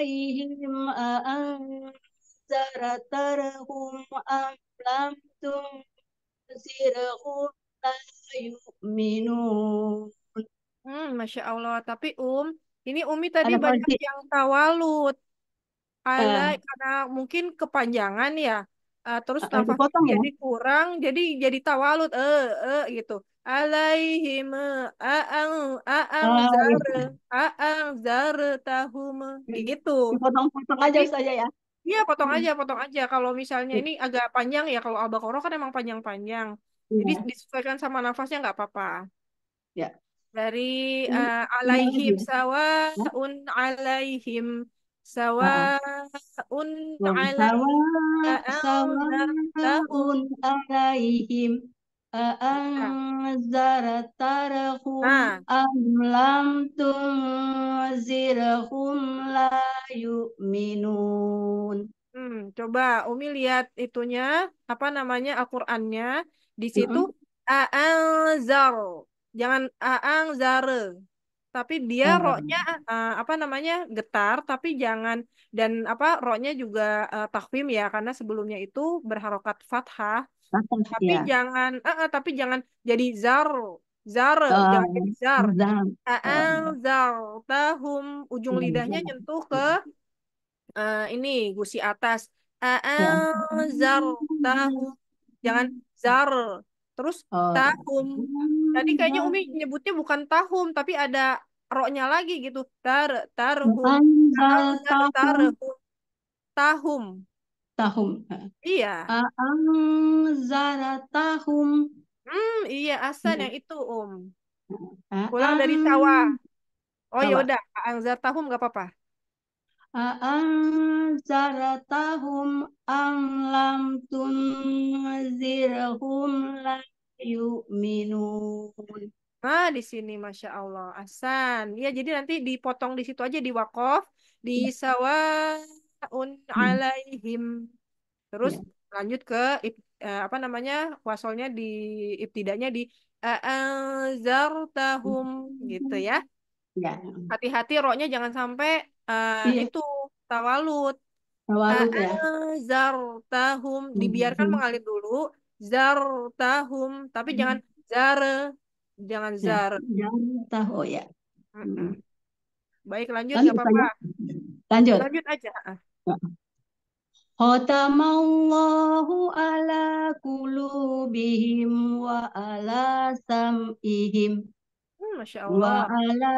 alaihim أأنذرتهم أم tum تنذرهم la يؤمنون Hmm, Masya Allah. Tapi Um, ini Umi tadi Anak banyak yang tawalut like uh, karena mungkin kepanjangan ya. Uh, terus eh, nafasnya dipotong ya. jadi kurang, jadi jadi tawalut eh eh gitu. Alaihim eh, aang aang zare aang zar tahum gitu. potong potong aja saja ya. Iya, potong aja, hmm. potong aja. Kalau misalnya ini agak panjang ya, kalau albaqarah kan emang panjang-panjang. Jadi iya. disesuaikan sama nafasnya nggak apa-apa. Ya. Dari uh, alaihim sawa'un alaihim Sawaun Sawaun ya alaihim nah. Aanzaratarahum amlam ah. lam tunzirahum la yu'minun. Hmm, coba Umi lihat itunya, apa namanya Al-Qur'annya. Di situ mm -hmm. Aanzar. Jangan Aanzar tapi dia hmm. hmm roknya uh, apa namanya getar tapi jangan dan apa roknya juga uh, eh, takfim ya karena sebelumnya itu berharokat fathah tapi ya. jangan uh, uh, tapi jangan jadi zar zar uh, jangan jadi zar zar uh, zar tahum ujung uh, lidahnya nyentuh ke uh, ini gusi atas uh, uh, zar tahum jangan zar terus uh, tahum Tadi kayaknya iya. Umi nyebutnya bukan tahum tapi ada roknya lagi gitu. Tar taruh Tar, tar, Tahum. Tahum. Iya. tahum Hmm, iya asan yang itu, Um. Pulang dari sawah. Oh ya udah, tahum gak apa-apa. Anzaratahum tahum lam tunzirhum la yu'minun. Nah, di sini Masya Allah. Asan. Ya, jadi nanti dipotong di situ aja di wakof. Di hmm. sawa'un hmm. alaihim. Terus ya. lanjut ke eh, apa namanya wasolnya di ibtidanya di anzartahum gitu ya. hati ya. Hati-hati roknya jangan sampai uh, ya. itu tawalut. Tawalut ya. Anzartahum dibiarkan hmm. mengalir dulu zartahum tapi hmm. jangan zar ya, jangan zar zartah oh ya baik lanjut nggak apa-apa lanjut lanjut aja ah. Khatamallahu ala kulubihim wa ala sam'ihim. Hmm, Masya Allah. Wa ala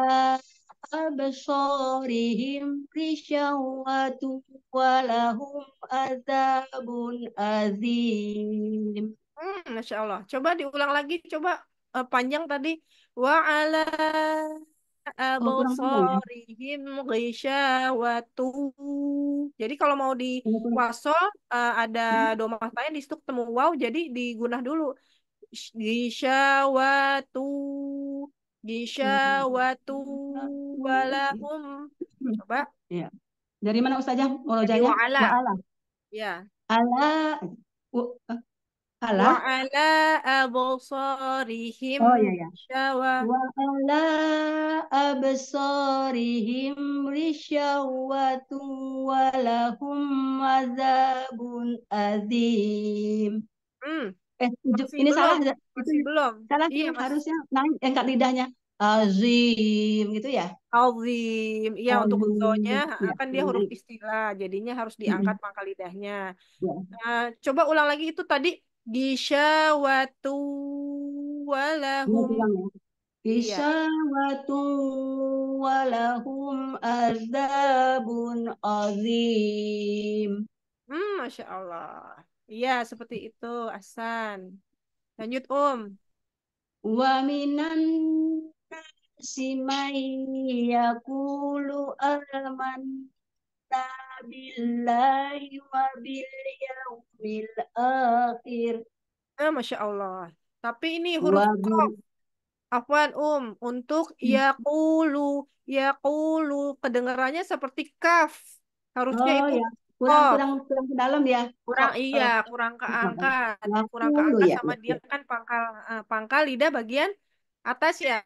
absorihim risyawatu walahum azabun azim. Hmm, Masya Allah. Coba diulang lagi, coba uh, panjang tadi. Wa ala absorihim risyawatu. Jadi kalau mau di waso, uh, eh, ada hmm. domah tanya di situ ketemu wow, jadi digunah dulu. Risyawatu Gishawatu hmm. walahum. Coba. Ya. Dari mana Ustazah? Dari wa'ala. Wa'ala. Ya. Ala. Iya. ala. Wa'ala eh, abusarihim. Oh ya ya. Wa'ala absarihim rishawatu walahum azabun azim. Hmm eh ini belum. salah itu belum salah iya, harusnya naik angkat eh, lidahnya azim gitu ya azim iya untuk zonya ya, ah, kan dia huruf iya. istilah jadinya harus diangkat hmm. pangkal lidahnya ya. nah, coba ulang lagi itu tadi gisha gishawatu walahum ya. iya. gishawatu walahum azabun azim hmm, masya Allah Iya, seperti itu, Asan. Lanjut, Um. Wa minan simai yakulu yaqulu billahi wa bil yaumil akhir. Ah, Masya Allah. Tapi ini huruf qaf. Afwan Um, untuk hmm. yakulu yakulu kedengarannya seperti kaf. Harusnya oh, itu ya kurang oh. kurang kurang ke dalam ya kurang iya eh, kurang keangkat kurang keangkat ya, sama dia ya? kan pangkal eh, pangkal lidah bagian atas ya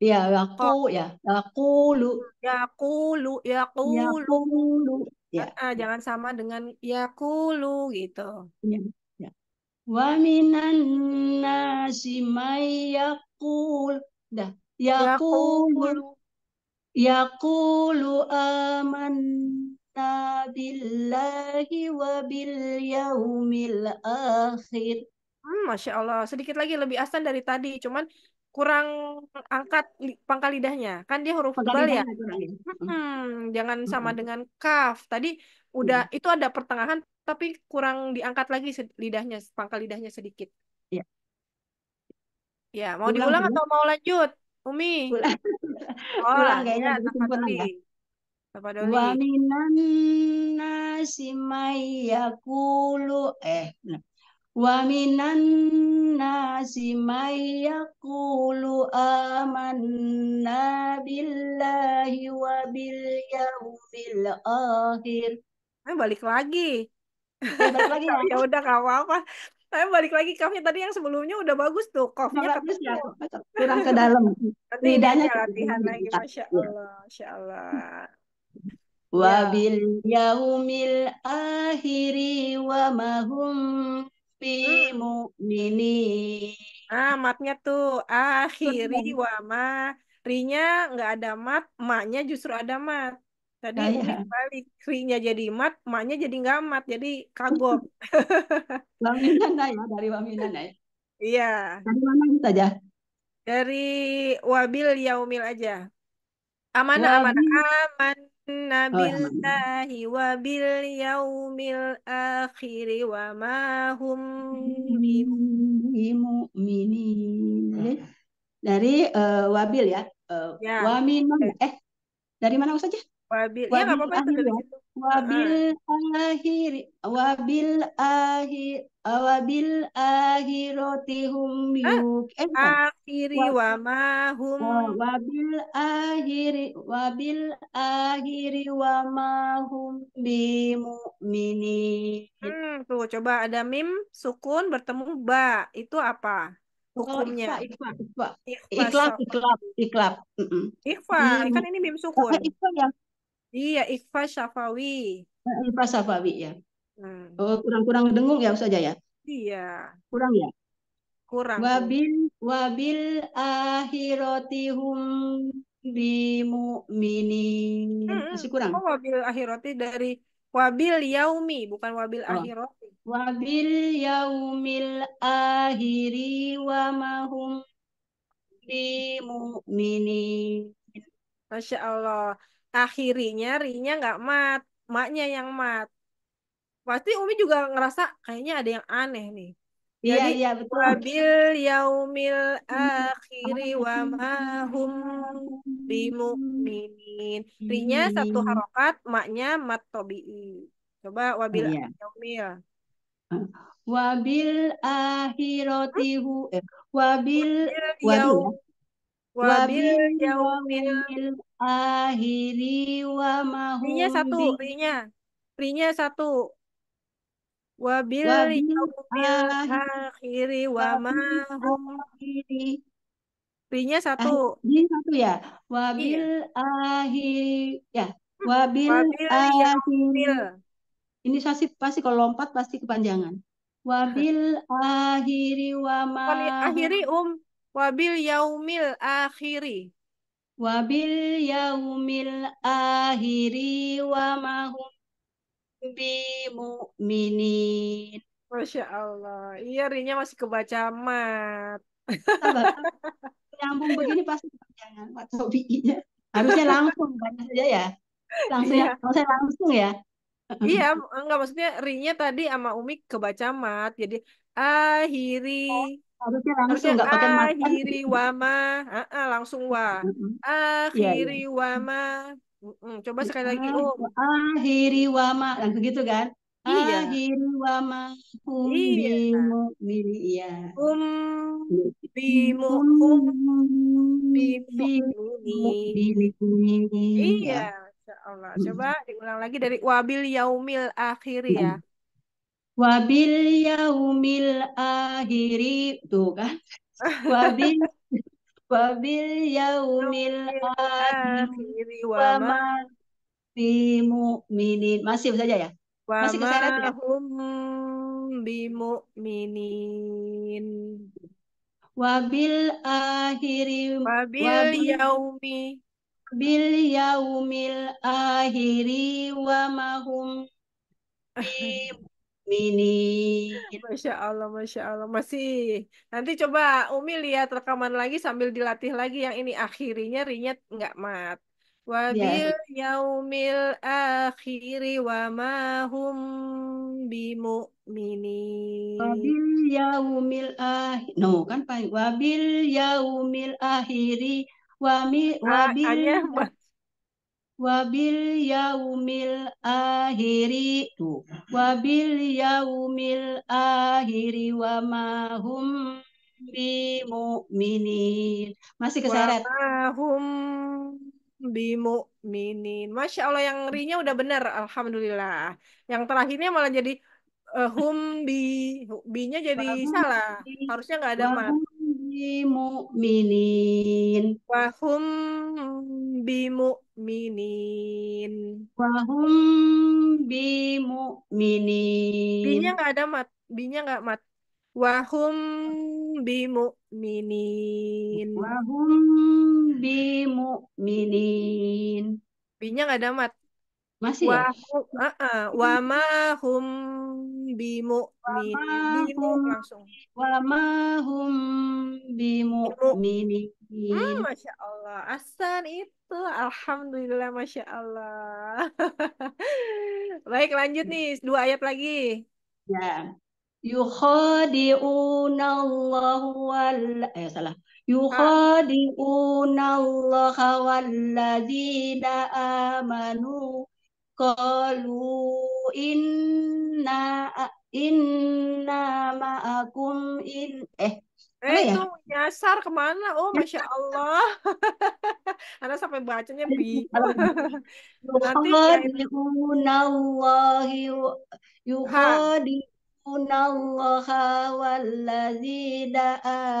iya, ya aku ya aku lu ya aku lu ya aku lu ya ah, jangan sama dengan ya aku lu gitu ya, ya. wa minan nasi ya yaqul dah aku lu aman billahi wa bil yaumil akhir. Hmm, Masya Allah, sedikit lagi lebih asan dari tadi, cuman kurang angkat pangkal lidahnya. Kan dia huruf tebal ya. ya? Hmm. hmm, jangan hmm. sama hmm. dengan kaf. Tadi udah hmm. itu ada pertengahan tapi kurang diangkat lagi lidahnya, pangkal lidahnya sedikit. Iya. Ya, mau ulang, diulang atau mau lanjut? Umi. Ulang. Oh, ulang kayaknya. Iya, ya, Bapak Wa minan nasi may eh Wa minan nasi may yaqulu amanna billahi wa bil yaumil akhir. Eh, balik lagi. balik lagi ya? ya. udah enggak apa-apa. Tapi balik lagi kafnya tadi yang sebelumnya udah bagus tuh kafnya nah, bagus ya? ya. kurang ke dalam lidahnya ya, latihan lagi masyaallah, iya. masyaallah. Ya. wa bil yaumil akhiri wa mahum bi hmm. mu'mini. Ah, matnya tuh akhiri wa ma rinya nggak ada mat, maknya justru ada mat. Tadi ah, iya. balik rinya jadi mat, maknya jadi nggak mat, jadi kagok. Waminana ya dari Waminana ya. Iya. Dari mana kita aja? Dari wabil yaumil aja. Amanah, amanah, aman Inna billahi wa bil yaumil akhiri wa ma hum mu'minin Dari uh, eh, wabil ya. Uh, ya. Wamin ya. eh dari mana saja? Wabil. wabil. Ya enggak ya, apa-apa wabil akhir wabil akhir wabil akhirati hum ah, yuk eh, akhiri wa ma hum wabil akhiri wabil akhiri wa ma hum hmm, tuh coba ada mim sukun bertemu ba itu apa oh, hukumnya ikhlaf ikhlaf ikhlaf ikhlaf ikhlaf, ikhlaf. kan ini mim sukun ikhlaf yang Iya, Ikhfa Syafawi. Ah, Ikhfa Syafawi ya. Hmm. Oh, kurang-kurang dengung ya saja ya? Iya. Kurang ya? Kurang. Wabil wabil akhiratihum bimu'minin. Hmm, Masih kurang. Oh, wabil akhirati dari wabil yaumi bukan wabil oh. akhirati. Wabil yaumil akhiri wa mahum bimu'minin. Masya Allah akhirinya rinya nggak mat maknya yang mat pasti Umi juga ngerasa kayaknya ada yang aneh nih Iya, Jadi, iya, betul. Wabil yaumil akhiri wa mahum bimu'minin. Rinya satu hmm. harokat, maknya mat tobi'i. Coba wabil iya. yaumil. Wabil akhiratihu. Hmm? Eh, wabil, wabil ya. yaumil wabil yaumil akhiri wa mahum rinya satu rinya rinya satu wabil yaumil akhiri wa mahum rinya satu ini ah, satu ya wabil akhiri iya. ya hmm, wabil, wabil akhiri ini pasti pasti kalau lompat pasti kepanjangan wabil akhiri wa ma akhiri um Wabil yaumil akhiri. Wabil yaumil akhiri wa mahum bimu'minin. Masya Allah. Iya, Rinya masih kebaca mat. Nyambung begini pasti jangan Pak Tobi. Iya. Harusnya langsung baca saja ya. Langsung ya, iya. langsung, langsung ya. iya, enggak maksudnya Rinya tadi sama Umi kebaca mat. Jadi akhiri harusnya langsung nggak pakai ah, makan akhiri wama ah, ah, langsung wa akhiri ah, iya, iya. wama coba iya. sekali lagi oh ah, akhiri wama langsung nah, gitu kan iya. akhiri wama um iya. bimu'mini iya um bimu'mini iya Allah. Coba diulang lagi dari wabil yaumil akhir ya wabil yaumil akhiri tuh kan wabil wabil yaumil akhiri wa ma bi mu'minin masih saja ya masih keseret ya hum bi wabil akhiri wabil, wabil yaumi bil yaumil akhiri wa mahum Mini. Masya Allah, Masya Allah. Masih. Nanti coba Umi lihat rekaman lagi sambil dilatih lagi yang ini. akhirnya rinyet nggak mat. Ya. Wabil ya yaumil akhiri wa mahum mini, Wabil yaumil akhiri. No, kan Pak. Wabil yaumil akhiri wa mi, wabil wabil yaumil akhiri tu wabil yaumil akhiri wa mahum bimu'minin masih keseret wa mahum bimu'minin masya allah yang rinya udah benar alhamdulillah yang terakhirnya malah jadi uh, hum bi binya jadi salah harusnya nggak ada mah bimu'minin wahum bimu'minin wahum bimu'minin binya nggak ada mat binya nggak mat wahum bimu'minin wahum bimu'minin binya nggak ada mat masih wa, ya? Uh, uh, wa ma hum Bimu langsung. Wa ma hum bimu'minin. ah Masya Allah. Asan itu. Alhamdulillah Masya Allah. Baik lanjut nih. Dua ayat lagi. Ya. allah wal... Eh salah. wal ladina amanu Qalu inna inna ma'akum in eh Eh, ya? itu nyasar kemana? Oh, Masya Allah. karena sampai bacanya bingung. Nanti ya. Yukhadi'unallahi yukhadi'unallaha walladzina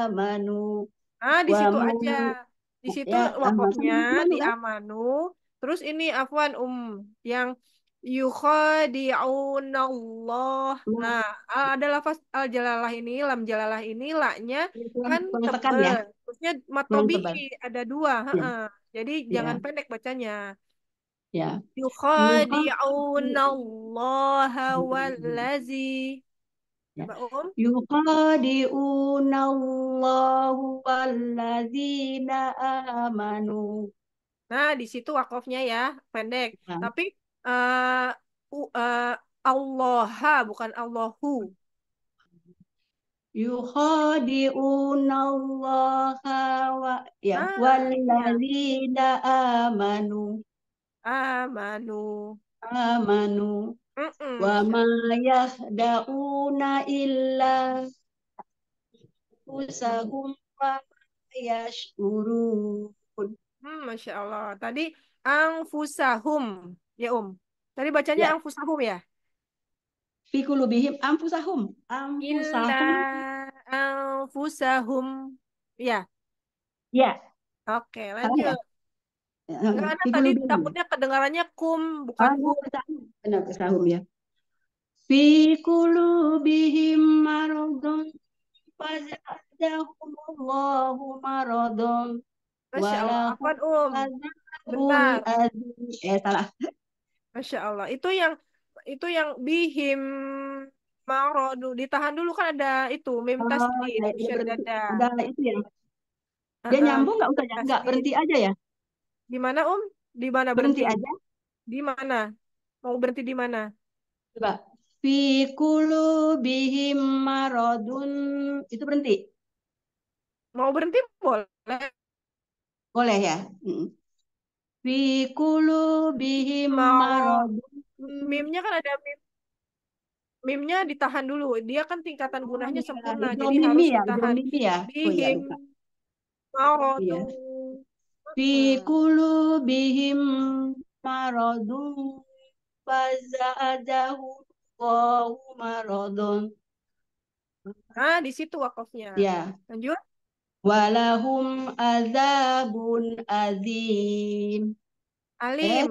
amanu. Ah, di situ aja. Di situ ya, wakafnya di amanu Terus ini afwan um yang yukhadi'unallah. Hmm. Nah, ada lafaz al jalalah ini, lam jalalah ini laknya kan tebal. ya. Terusnya matobi ada dua, ya. Jadi ya. jangan pendek bacanya. Ya. Yukhadi'unallah wallazi ya. Um. Yukhadi'unallahu wallazina amanu Nah, di situ wakofnya ya pendek. Ya. Tapi uh, eh, uh, eh, Allah bukan Allahu. Yukhadi'unallaha wa ya ah, walladzina amanu amanu amanu mm -mm. wa ma yahda'una illa usahum wa yashurun Hmm, Masya Allah. Tadi angfusahum ya Um. Tadi bacanya ya. angfusahum ya? fusahum. Ang angfusahum. Angfusahum. angfusahum. Ya. Ya. Oke, lanjut. ya. Karena ya. tadi takutnya kedengarannya kum bukan oh, kum. Benar ya. Fikulubihim marodon. fazadahumullahu marodon. Masya Allah. Afwan Um. Bentar. Eh salah. Masya Allah. Itu yang itu yang bihim marodu ditahan dulu kan ada itu mim oh, di ya, ya, itu ya. Dia uh, nyambung nggak usah nggak berhenti aja ya? Di mana Um? Di mana berhenti? berhenti aja? Di mana? Mau berhenti di mana? Coba. Fi bihim marodun itu berhenti. Mau berhenti boleh boleh ya? Fikulu bihi Mimnya kan ada mim. Mimnya ditahan dulu. Dia kan tingkatan gunanya oh, iya. sempurna. Ya. Jadi harus ya, ditahan. Mimi ya. Oh, iya, iya, bihim marodu. ya, bihim Fi kulubihim Fazadahu Allahu Nah, di situ wakofnya. Ya. Lanjut. Walahum azabun azim. Eh, alim. Eh,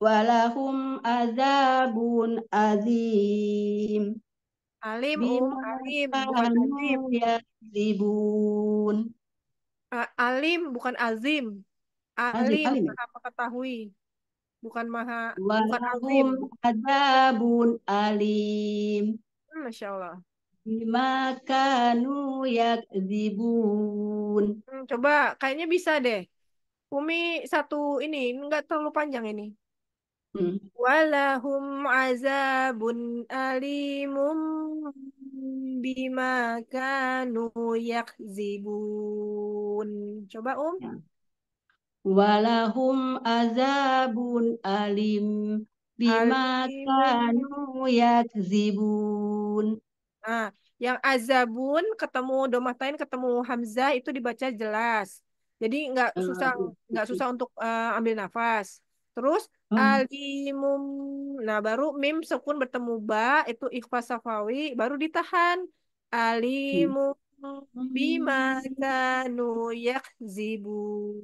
Walahum azabun azim. Alim, um, alim, bukan azim. Yazibun. alim, bukan azim. Alim, alim, alim. maha ketahui, Bukan maha, Walahum bukan azim. azabun alim. Hmm, Masya Allah bima yak zibun. Hmm, coba kayaknya bisa deh. Umi satu ini enggak terlalu panjang ini. Hmm. Walahum azabun alimum bima yak yakzibun. Coba Um. Walahum azabun alim bima yak kanu Nah, yang azabun ketemu domatain ketemu hamzah itu dibaca jelas. Jadi nggak ah, susah iya, iya, nggak iya. susah untuk uh, ambil nafas. Terus hmm. alimum nah baru mim sukun bertemu ba itu ikhfa safawi baru ditahan alimum hmm. bima kanu yakzibu.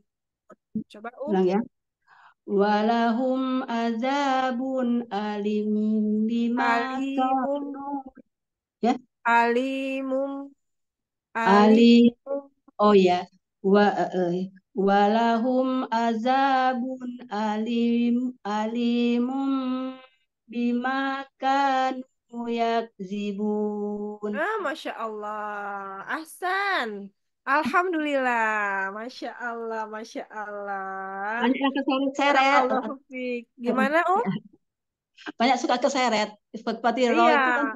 Coba um. Ulang ya. Walahum azabun alim bima Ya. Alimum. Alim. Oh ya. Wa uh, walahum azabun alim alimum bima kanu yakzibun. Ah, Masya Allah. Ahsan. Alhamdulillah, masya Allah, masya Allah. Masya Allah. Gimana, Um? banyak suka keseret seperti iya, Roy iya, itu kan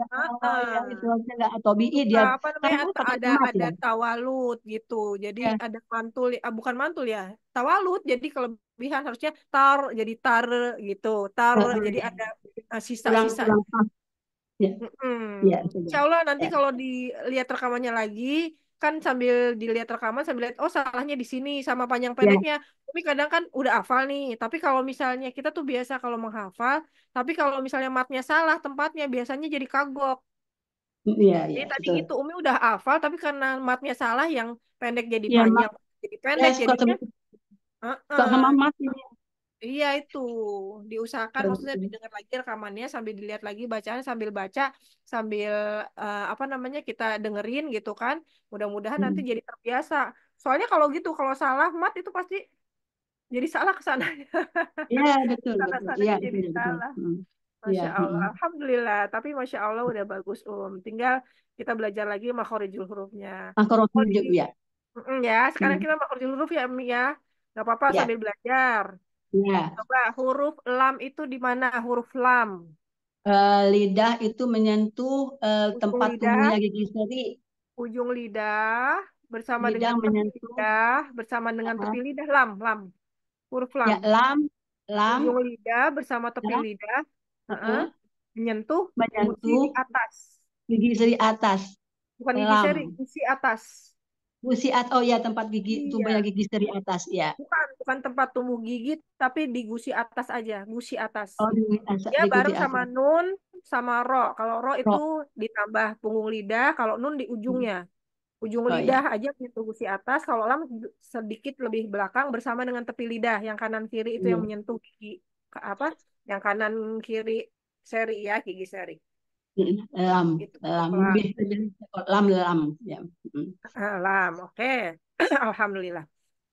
uh, yang itu aja nggak atau BI dia apa namanya kan ada emas, ada ya? tawalut gitu jadi yeah. ada mantul ah, bukan mantul ya tawalut jadi kelebihan harusnya tar jadi tar gitu tar uh, jadi eh, ah, ya. ada sisa-sisa uh, sisa. Ya. Mm -hmm. ya, Insya Allah nanti ya. kalau dilihat rekamannya lagi kan sambil dilihat rekaman sambil lihat oh salahnya di sini sama panjang iya. pendeknya. Yeah. Tapi kadang kan udah hafal nih. Tapi kalau misalnya kita tuh biasa kalau menghafal, tapi kalau misalnya matnya salah tempatnya biasanya jadi kagok. Iya, yeah, Jadi tadi betul. itu Umi udah hafal tapi karena matnya salah yang pendek jadi yeah, panjang, mat. jadi pendek yeah, jadinya. Uh -uh. Sama mat Iya itu diusahakan maksudnya didengar lagi rekamannya sambil dilihat lagi bacaan sambil baca sambil uh, apa namanya kita dengerin gitu kan mudah-mudahan nanti hmm. jadi terbiasa soalnya kalau gitu kalau salah mat itu pasti jadi salah kesana ya iya, betul salah betul Ya, jadi betul, salah hmm. iya, Masya ya, Allah, Alhamdulillah. Tapi Masya Allah udah bagus Um. Tinggal kita belajar lagi makhorijul hurufnya. Makhorijul ya. ya, sekarang hmm. kita makhorijul huruf ya, Mi ya. Gak apa-apa ya. sambil belajar. Ya. Coba huruf lam itu di mana? Huruf lam. Uh, lidah itu menyentuh uh, ujung tempat lidah, tumbuhnya gigi gitu, seri. Ujung lidah bersama lidah dengan menyentuh. lidah bersama dengan uh -huh. tepi lidah lam lam. Huruf ya, lam. Ya, lam lam. Ujung lidah bersama tepi lam. Ya. lidah. Uh -huh. Menyentuh, menyentuh gigi atas. Gigi seri atas. Bukan lam. gigi seri, gigi atas gusi at oh ya tempat gigi, iya. tubuhnya gigi dari atas ya. Bukan, bukan tempat tumbuh gigi, tapi di gusi atas aja, gusi atas. Oh, di atas. Ya di bareng sama nun, sama ro. Kalau ro, ro itu ditambah punggung lidah, kalau nun di ujungnya. Ujung oh, iya. lidah iya. aja menyentuh gitu, gusi atas, kalau lam sedikit lebih belakang bersama dengan tepi lidah, yang kanan kiri itu hmm. yang iya. menyentuh gigi ke apa? Yang kanan kiri seri ya, gigi seri lam lam lam lam ya ah, lam oke okay. alhamdulillah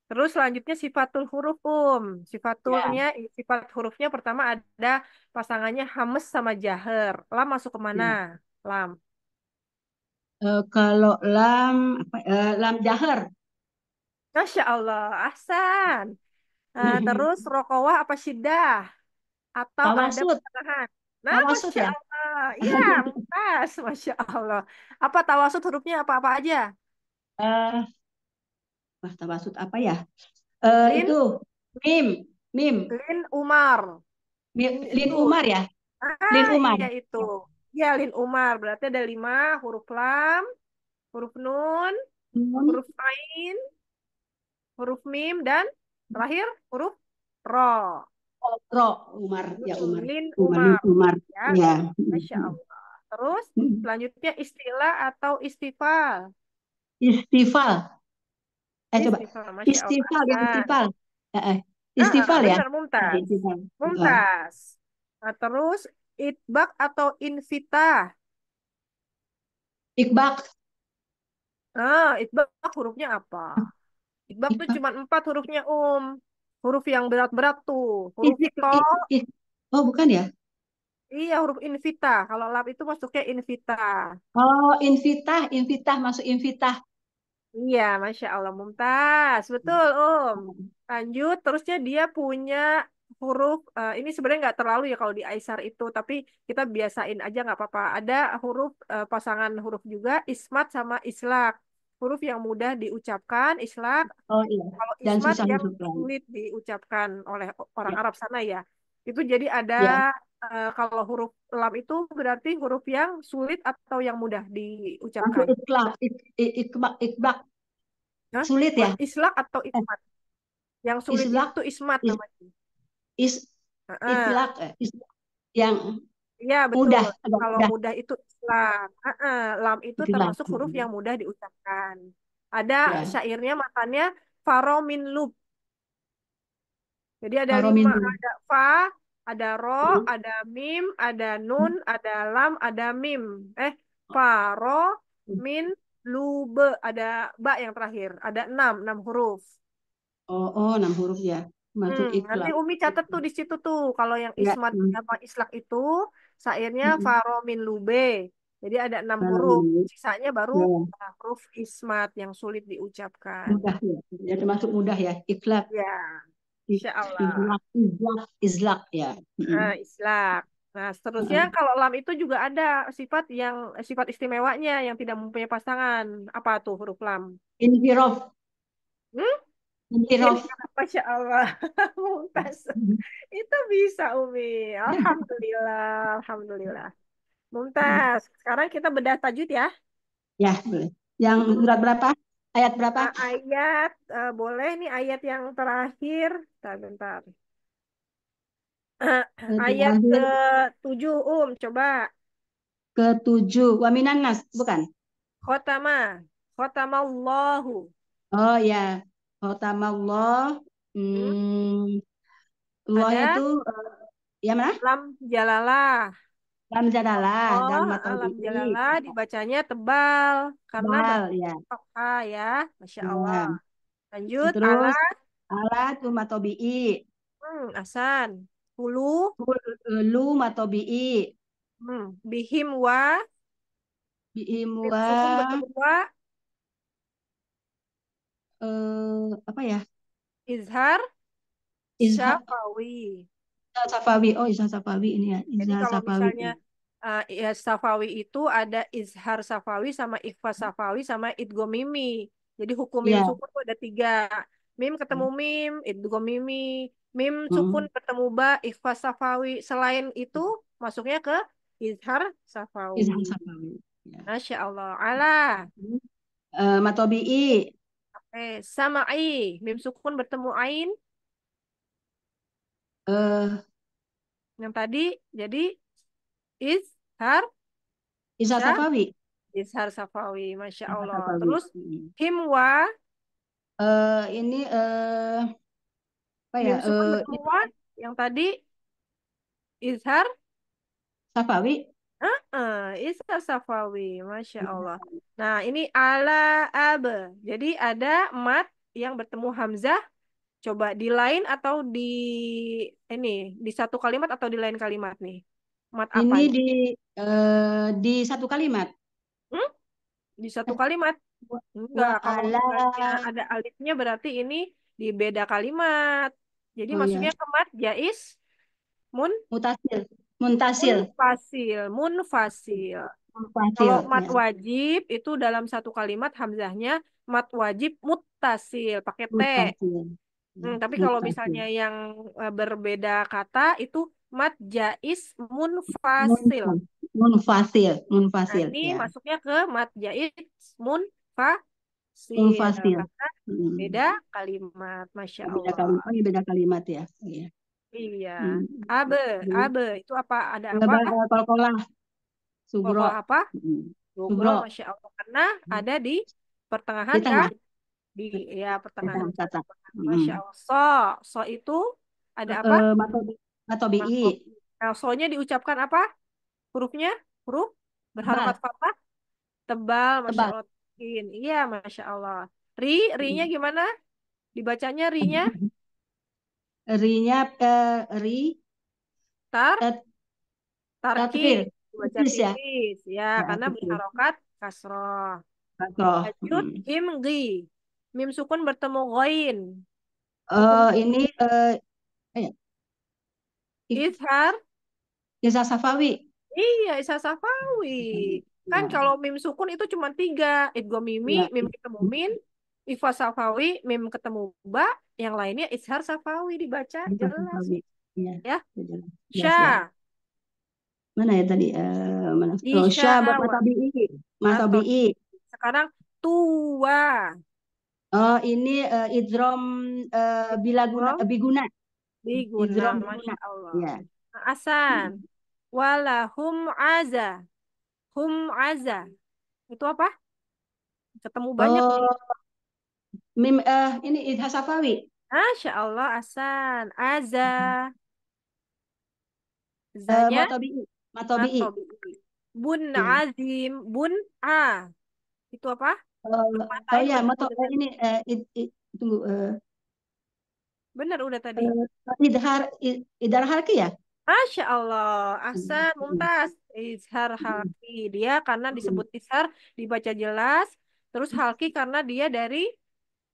terus selanjutnya sifatul huruf um sifatulnya ya. sifat hurufnya pertama ada pasangannya hames sama jaher lam masuk kemana ya. lam uh, kalau lam apa uh, lam jaher masya allah ahsan uh, terus rokowah apa sidah atau Tawasud. ada pertengahan Nah, Tawasud ya? Allah. Iya, pas. Masya Allah. Apa tawasud hurufnya apa-apa aja? uh, eh, wah, tawasud apa ya? Uh, Lin, itu, Mim. Mim. Lin Umar. Mim, Lin Umar ya? Ah, Lin Umar. Iya, itu. Ya, Lin Umar. Berarti ada lima huruf lam, huruf nun, nun. huruf ain, huruf mim, dan terakhir huruf ro. Umar. Umar ya Umar. Umar. Umar. Ya. ya. Masya Allah. Terus hmm. selanjutnya istilah atau istifal. Istifal. Eh coba. Istifal istifal. istifal ya. Mumtaz. Mumtaz. Nah, terus itbak atau invita. Ikbak. Ah, itbak hurufnya apa? Itbak, tuh cuma empat hurufnya um. Huruf yang berat-berat tuh. Huruf Invita- to. Oh, bukan ya? Iya, huruf invita. Kalau lab itu masuknya invita. Oh, invita, invita masuk invita. Iya, Masya Allah. Mumtaz. Betul, Um. Lanjut, terusnya dia punya huruf, uh, ini sebenarnya nggak terlalu ya kalau di Aisar itu, tapi kita biasain aja nggak apa-apa. Ada huruf uh, pasangan huruf juga, ismat sama islak huruf yang mudah diucapkan islak. Oh iya. Kalau Dan ismat yang juga. sulit diucapkan oleh orang ya. Arab sana ya. Itu jadi ada ya. uh, kalau huruf lam itu berarti huruf yang sulit atau yang mudah diucapkan. Iklak, ik, ik, ikbak, Sulit ya? Islak atau eh. ikmat? Yang sulit islak, itu ismat namanya. Is, islak, eh, is, yang Iya betul. Mudah, Kalau mudah, mudah itu lam. Uh -uh. Lam itu Itulah. termasuk huruf yang mudah diucapkan. Ada ya. syairnya matanya faromin lub. Jadi ada faro lima, ada fa, ada ro, hmm. ada mim, ada nun, hmm. ada lam, ada mim. Eh, oh. faro min lube ada ba yang terakhir. Ada enam, enam huruf. Oh, oh, enam huruf ya. Hmm, nanti Umi catat tuh di situ tuh kalau yang ismat hmm. apa islak itu Sairnya faro min lube. Jadi ada enam huruf, sisanya baru ya. huruf ismat yang sulit diucapkan. Mudah ya, ya termasuk mudah ya, iklak. Ya, Islak. Allah. ya. Nah, islak. Nah, seterusnya kalau lam itu juga ada sifat yang sifat istimewanya yang tidak mempunyai pasangan. Apa tuh huruf lam? Inhirof. Hmm? Masya Allah, Mumtaz. Hmm. Itu bisa Umi. Alhamdulillah, Alhamdulillah. Mumtaz, sekarang kita bedah tajwid ya. Ya, boleh. Yang surat berapa? Ayat berapa? Ah, ayat, uh, boleh nih ayat yang terakhir. Bentar, bentar. Uh, ayat ke-7, Um, coba. Ke-7, Waminan Nas, bukan? Khotama, Khotama Allahu. Oh ya, Khotamallah hmm. hmm, Allah Ada? itu uh, ya mana? Lam jalalah. Lam jalalah oh, dalam mata ah, Lam jalalah iya. dibacanya tebal karena tebal ya. Fakha ya, masya ya. Allah. Lanjut Terus, ala ala tu matobi'i. Hmm, asan. Hulu. Hulu eh, matobi'i. Hmm, bihim wa. Bihim wa. Bihim wa eh, apa ya? Izhar Safawi. Izhar Safawi. Oh, Izhar Safawi ini ya. Izhar Jadi kalau Safawi. misalnya uh, ya, Safawi itu ada Izhar Safawi sama Ikhfa Safawi sama Idgomimi. Jadi hukum iya. mim yeah. sukun itu ada tiga. Mim ketemu hmm. mim, Idgomimi. Mim sukun hmm. ketemu ba, Ikhfa Safawi. Selain itu hmm. masuknya ke Izhar Safawi. Izhar Safawi. Ya. Masya Allah. Allah. Hmm. Eh, uh, matobi'i Eh, sama ai, Mim sukun bertemu ain. Eh, yang tadi jadi har is har safawi. har safawi, masya Allah. Safawi. Terus himwa. Uh, ini uh, apa ya? Mim sukun uh, eh, bertemu yang tadi har safawi eh Isa Safawi, Masya Allah. Nah, ini ala abe. Jadi ada mat yang bertemu hamzah. Coba di lain atau di ini di satu kalimat atau di lain kalimat nih. Mat apa? Ini di uh, di satu kalimat. Hmm? Di satu kalimat. Enggak, kalau ada alifnya berarti ini di beda kalimat. Jadi oh, iya. maksudnya iya. kemat jais mun mutasil. Muntasil. Munfasil, munfasil. munfasil Kalau ya. mat ya. wajib itu dalam satu kalimat hamzahnya mat wajib mutasil pakai t. Mutasil. Hmm, tapi kalau misalnya yang e, berbeda kata itu mat jais munfasil. Munfasil, nah, munfasil. ini ya. masuknya ke mat jais munfa Munfasil. Hmm. Beda kalimat, masya Allah. Beda kalimat, beda kalimat ya. Iya. Iya. Hmm. Abe, Abe itu apa ada apa? Kol-kolah. kol apa? Hmm. Sugro. Sugro, Masya Allah. Karena hmm. ada di pertengahan di ya. tengah. Di ya pertengahan. kata Masya hmm. Allah. So, so itu ada apa? Uh, eh, matobi. Matobi. Nah, so-nya diucapkan apa? Hurufnya? Huruf berharokat apa? Tebal, Masya Tebal. Allah. Iya, Masya Allah. Ri, ri-nya hmm. gimana? Dibacanya ri-nya? Rinya eh, ri tar eh, tarkir baca tipis ya. ya karena berharokat kasroh. kasroh, hmm. him gi. Mim sukun bertemu goin. Uh, eh, ini uh, eh, eh. Ishar. Isa Safawi. Iya, Isa Safawi. Hmm. Kan iya. kalau mim sukun itu cuma tiga. Idgomimi, ya. mim ketemu min, Ifa Safawi, Mim ketemu Ba, yang lainnya Ishar Safawi dibaca Ifa jelas. Safawi. Iya. Ya. Iya, ya. Jelas. Syah. Mana ya tadi? Uh, mana? Oh, Syah buat mata bi. Sekarang tua. Oh, ini uh, idrom uh, eh, bila guna, oh. biguna. Biguna, idrom Masya Allah. Ya. Asan. Hmm. hum aza. Hum aza. Itu apa? Ketemu banyak. Oh, Mim, uh, ini Idha Safawi. Masya Allah, Asan. Aza. Eh, Zanya? Uh, Matobi. Matobi. Matobi. Bun hmm. azim. Bun a. Itu apa? Uh, oh ya, matobi ini. Uh, id, id, tunggu. Uh, Benar udah tadi. Uh, idhar, id, idhar harki ya? Masya Allah, hmm. Asan Mumtaz, idhar Halki. Dia karena hmm. disebut Izhar, dibaca jelas. Terus Halki karena dia dari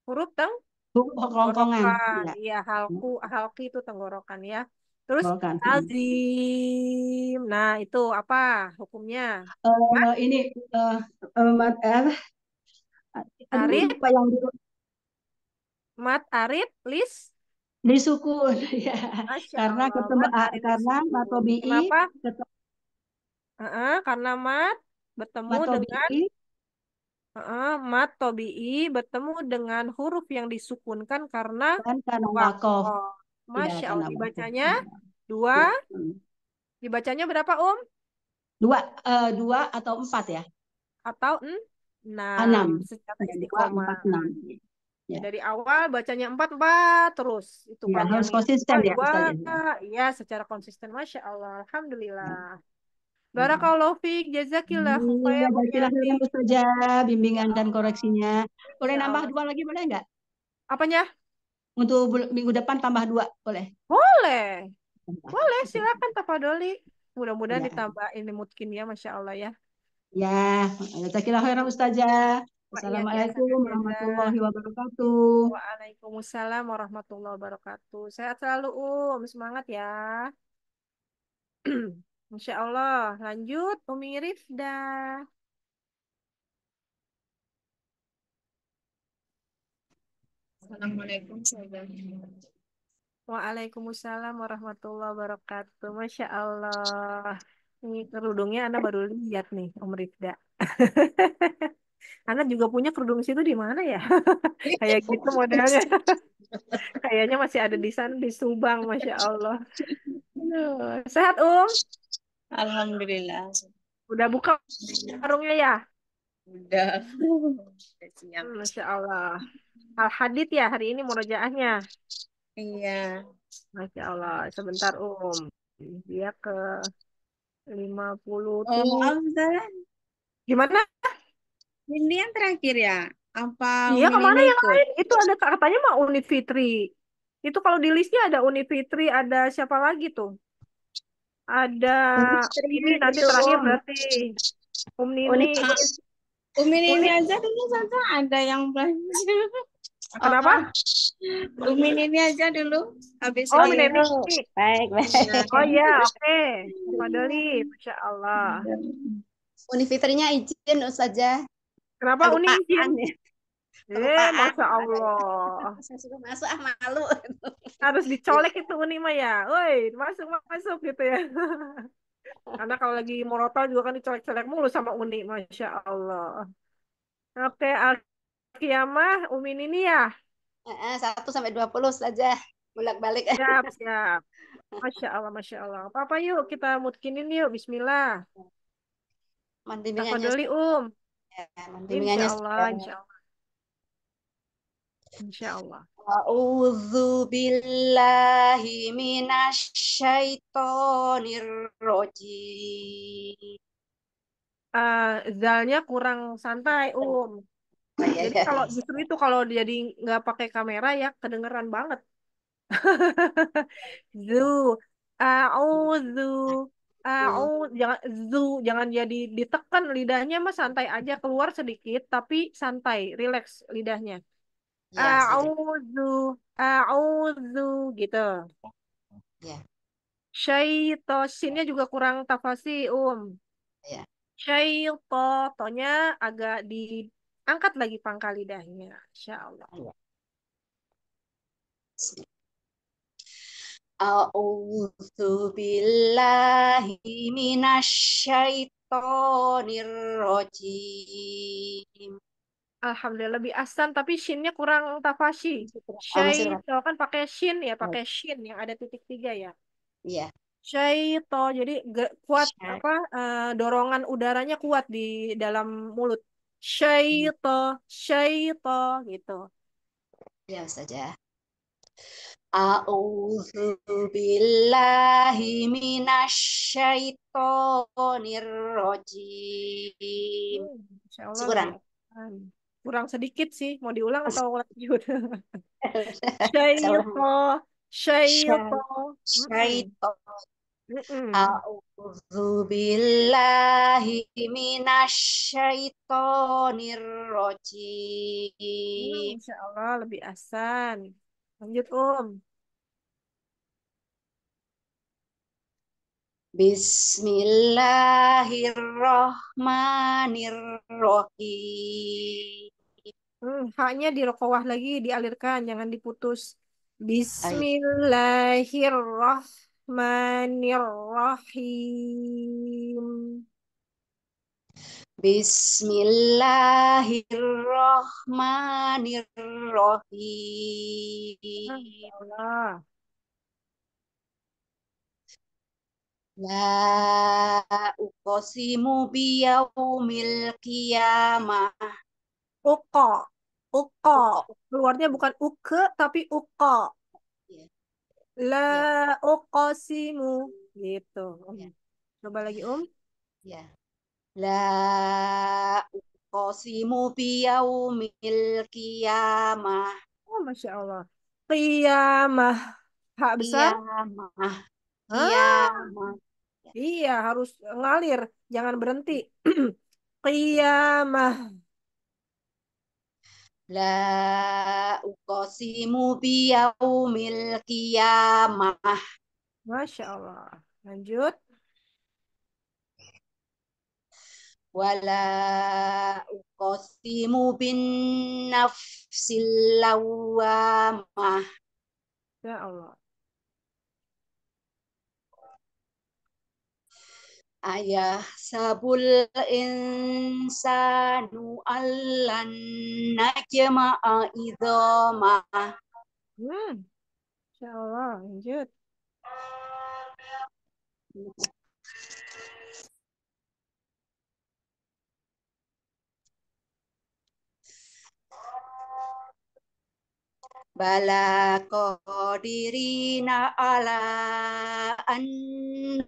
huruf teng tenggorokan, ya halku hmm. halki itu tenggorokan ya terus hmm. azim nah itu apa hukumnya uh, ah? ini uh, mat er arit apa yang mat arit lis disukun ya karena Allah. ketemu mat, arit, karena matobi ketemu, uh -uh, karena mat bertemu mat dengan Uh, mat tobi'i bertemu dengan huruf yang disukunkan karena Dan wakof. Iya, masya Allah dibacanya iya. dua. Iya. Dibacanya berapa Om? Dua, uh, dua atau empat ya? Atau hmm, enam. Enam. Secara Ya. Dari awal bacanya empat empat terus itu ya, harus konsisten dua, ya. Iya secara konsisten, masya Allah, alhamdulillah. Ya. Barakallahu fiik, jazakillah khairan. saja bimbingan dan koreksinya. Boleh ya. nambah dua lagi boleh nggak? Apanya? Untuk minggu depan tambah dua boleh? Boleh. Boleh, silakan Papa Doli. Mudah-mudahan ya. ditambah mungkin ya masya Allah ya. Ya, jazakillah khairan ustazah. Iya, Assalamualaikum warahmatullahi wabarakatuh. Waalaikumsalam warahmatullahi wabarakatuh. Sehat selalu, Um. Semangat ya. Masya Allah. Lanjut, Umi Rifda. Assalamualaikum, saudara. Waalaikumsalam warahmatullahi wabarakatuh. Masya Allah. Ini kerudungnya Anda baru lihat nih, Om Rifda. Anda juga punya kerudung situ di mana ya? Kayak gitu modelnya. Kayaknya masih ada di sana di Subang, masya Allah. Sehat Um. Alhamdulillah. Udah buka warungnya ya? Udah. siap. Masya Allah. Al hadid ya hari ini murojaahnya. Iya. Masya Allah. Sebentar Um. Dia ke 50 puluh. Oh, Gimana? Ini yang terakhir ya? Apa Iya, kemana yang lain? Itu ada katanya mah Unit Fitri. Itu kalau di listnya ada Unit Fitri, ada siapa lagi tuh? ada ini gitu. nanti terakhir berarti Om Nini. umi ini aja dulu saja ada yang belanja. Kenapa? umi ini aja dulu habis Oh, Om Nini. Baik, baik. Oh iya, oke. Okay. Masya Allah. Uni Fitrinya izin Ustazah. Kenapa Uni izin? Eh, Masya Allah. Saya masuk, ah malu. Harus dicolek iya. itu Unima ya. Woi, masuk, masuk gitu ya. Karena kalau lagi morotal juga kan dicolek-colek mulu sama Uni. Masya Allah. Oke, Al-Qiyamah, Umin ini ya? Satu sampai dua puluh saja. Bolak-balik. Siap, siap. Masya Allah, Masya Allah. Apa-apa yuk, kita mutkinin yuk. Bismillah. Mandimbingannya. Takodoli, Um. Ya, Insya Allah, insya Allah. Insyaallah. Allah. A'udzu billahi minasyaitonir rajim. Uh, ah, zalnya kurang santai, iya, Um. Iya, iya. jadi kalau justru itu kalau jadi nggak pakai kamera ya kedengeran banget. zu, a'udzu, A'u, jangan zu, jangan jadi ditekan lidahnya mah santai aja keluar sedikit tapi santai, relax lidahnya. Ya, A'udzu, a'udzu gitu. Ya. Syaito, sinnya juga kurang tafasi, Um. Ya. Syaito, tonya agak diangkat lagi pangkal lidahnya. Insya Allah. Ya. A'udzu billahi minasyaitonir rajim. Alhamdulillah lebih asan tapi shinnya kurang tafashi. Syai, kalau kan pakai shin ya iya. pakai shin yang ada titik tiga ya. Iya. Syai to jadi kuat Shai. apa uh, dorongan udaranya kuat di dalam mulut. Syai hmm. to, gitu. Ya saja. A'udzu billahi minasyaitonir rajim. Hmm, kurang sedikit sih. Mau diulang atau mm, lanjut? Syaito. Syaito. Syaito. A'udzu billahi minasyaitonir rajim. Insyaallah lebih asan. Lanjut, Um. Bismillahirrohmanirrohim. Hmm, haknya di lagi dialirkan, jangan diputus. Bismillahirrohmanirrohim. Bismillahirrohmanirrohim. Allah. La uqsimu biyaumil qiyamah. Uqa. Uqa. Keluarnya bukan uke tapi uqa. Yeah. La yeah. gitu. Iya. Coba lagi, Um. Ya. La uqsimu biyaumil qiyamah. Oh, Masya Allah. Qiyamah. Hak besar? Qiyamah. Iya, ah, iya, harus ngalir, jangan berhenti. Qiyamah. La uqsimu biyaumil qiyamah. Masya Allah. Lanjut. Wala uqsimu bin nafsil lawamah. Ya Allah. Ayah Ayahsabul insanu allan najma'a idhama. Hmm. Insyaallah, lanjut. Iya. Bala qadirina ala an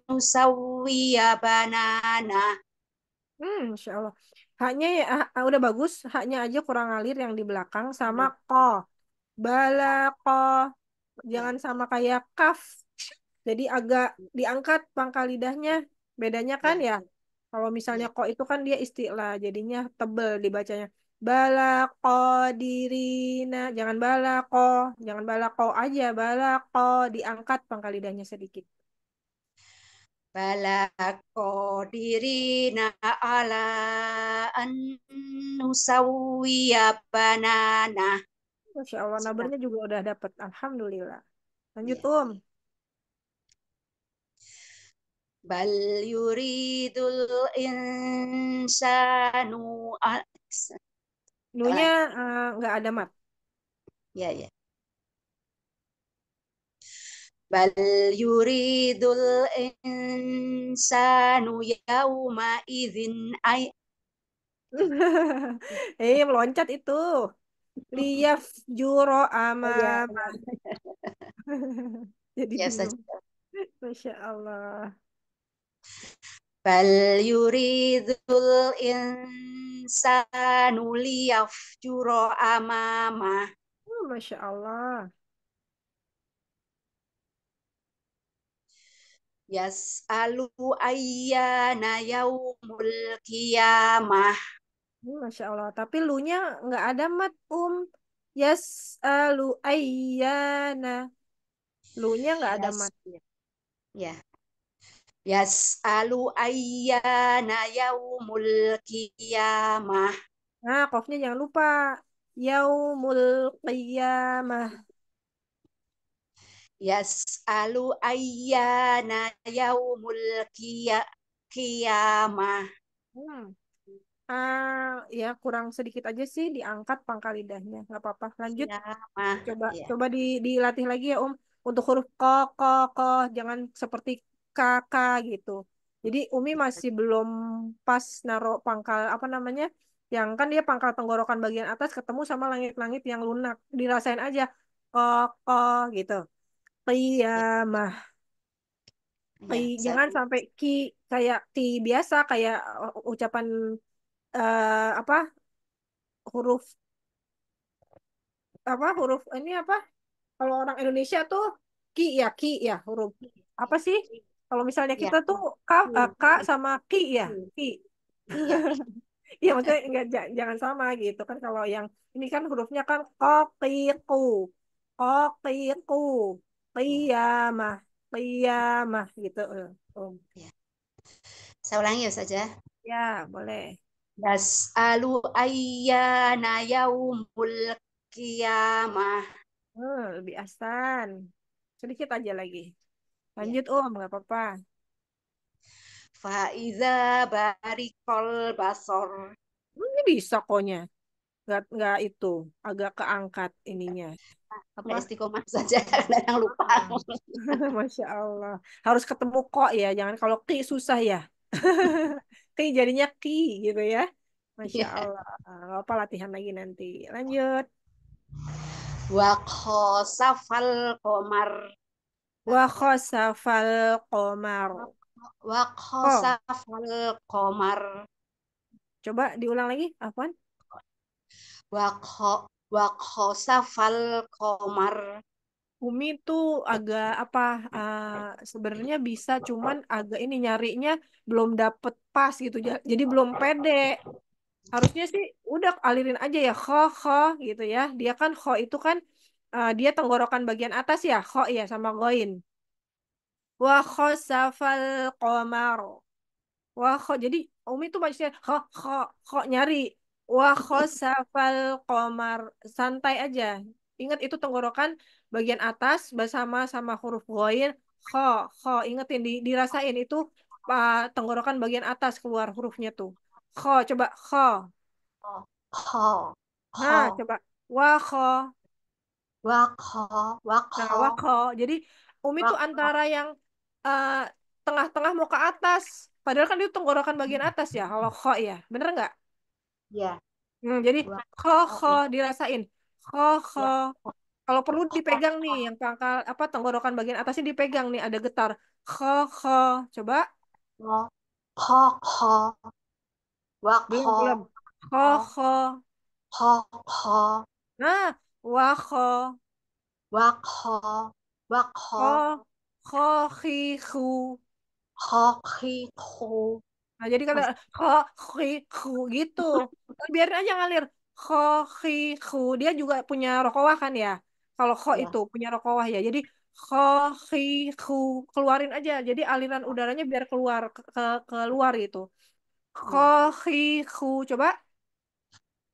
nusawiya banana. Hmm, insya Allah. Haknya ya, ha, udah bagus. Haknya aja kurang alir yang di belakang sama hmm. ko. Bala ko. Jangan sama kayak kaf. Jadi agak diangkat pangkal lidahnya. Bedanya kan ya. ya kalau misalnya ko itu kan dia istilah. Jadinya tebel dibacanya balako dirina jangan balako jangan balako aja balako diangkat pangkal lidahnya sedikit balako dirina ala an nusawiya banana Masya Allah nabernya juga udah dapet Alhamdulillah lanjut ya. Um bal yuridul insanu nunya eh, nggak uh, ada mat ya ya bal yuridul insanu yauma idzin ay eh meloncat itu liyaf juro ama iya. jadi ya, Masya Allah Bal yuridul insanu liyafjuro amamah. Oh, Masya Allah. Yas'alu ayyana yaumul qiyamah. Oh, Masya Allah. Tapi lunya nggak ada mat um. Yas'alu ayyana. Lunya nggak ada yes. matnya. Ya, Yas'alu ayyana yaumul qiyamah. Nah, kofnya jangan lupa. Yaumul qiyamah. Yas'alu ayyana yaumul qiyamah. Hmm. Ah, ya kurang sedikit aja sih diangkat pangkal lidahnya Enggak apa-apa lanjut ya, coba ya. coba di dilatih lagi ya Om untuk huruf ko ko ko jangan seperti kakak gitu jadi Umi masih belum pas naruh pangkal apa namanya yang kan dia pangkal tenggorokan bagian atas ketemu sama langit-langit yang lunak dirasain aja kok oh, oh, gitu Iya, iya. mah, ya, jangan sampai ki kayak ti biasa kayak uh, ucapan uh, apa huruf apa huruf ini apa kalau orang Indonesia tuh ki ya ki ya huruf apa sih kalau misalnya iya. kita eh, hmm. ya. tuh kak uh, ka sama Ki ya, Ki. Iya maksudnya enggak jangan sama gitu kan kalau yang ini kan hurufnya kan kokiku, kokiku, qiyamah, qiyamah gitu. Um. Ya. Saya ulangi ya saja. Ya, boleh. alu ayana yaumul kiamah Hmm, oh, lebih asan. Sedikit aja lagi. Iya. Lanjut Om, nggak apa-apa. Faiza barikol basor. Ini bisa koknya, Nggak, nggak itu, agak keangkat ininya. Apa Mas saja karena yang lupa. Ah. Masya Allah. Harus ketemu kok ya, jangan kalau ki susah ya. ki jadinya ki gitu ya. Masya yeah. Allah. apa latihan lagi nanti. Lanjut. Wa khosafal komar. Wa komar. komar, Wa safal oh. komar. Coba diulang lagi, Afwan. Wa kho wa khasafal komar. Umi tuh agak apa uh, sebenarnya bisa cuman agak ini nyarinya belum dapet pas gitu jadi belum pede harusnya sih udah alirin aja ya kho kho gitu ya dia kan kho itu kan uh, dia tenggorokan bagian atas ya, kho ya sama goin. Wa safal qamar. Wa kho jadi Umi tuh maksudnya kho kho kho nyari. Wa safal komar Santai aja. Ingat itu tenggorokan bagian atas bersama sama huruf goin kho kho ingetin di, dirasain itu uh, tenggorokan bagian atas keluar hurufnya tuh kho coba kho kho Nah, coba wa kho Wako, wako. Nah, wako. Jadi Umi wako. tuh antara yang uh, tengah-tengah mau ke atas. Padahal kan itu tenggorokan bagian hmm. atas ya, wako ya. Bener nggak? Iya. Yeah. Hmm, jadi koko dirasain. Koko. Kalau perlu dipegang nih yang pangkal apa tenggorokan bagian atasnya dipegang nih ada getar. Koko. Coba. Koko. Wako. Belum. Koko. Koko. Nah, wakho, wakho, wakho, khi khu. Nah, jadi kalau khu gitu, kan biarin aja ngalir. khu. dia juga punya rokowah kan ya? Kalau kho ya. itu punya rokowah ya. Jadi khu. keluarin aja. Jadi aliran udaranya biar keluar ke, ke keluar gitu. Iya. Khokhiku, coba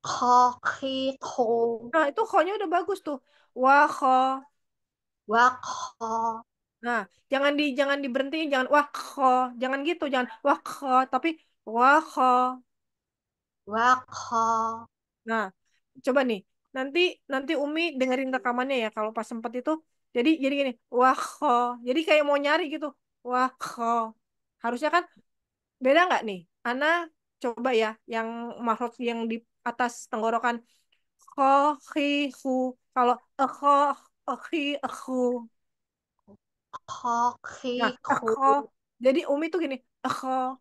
kokiko. Nah, itu konya udah bagus tuh. Wah, ko. Wah, Nah, jangan di jangan diberhentiin, jangan wah jangan gitu, jangan wah tapi wah ko. Wah Nah, coba nih. Nanti nanti Umi dengerin rekamannya ya kalau pas sempet itu. Jadi jadi gini, wah Jadi kayak mau nyari gitu. Wah Harusnya kan beda nggak nih? Ana coba ya yang makhluk yang di atas tenggorokan kho kalau ekho e, khi aku e, nah, e, kho jadi umi tuh gini ekho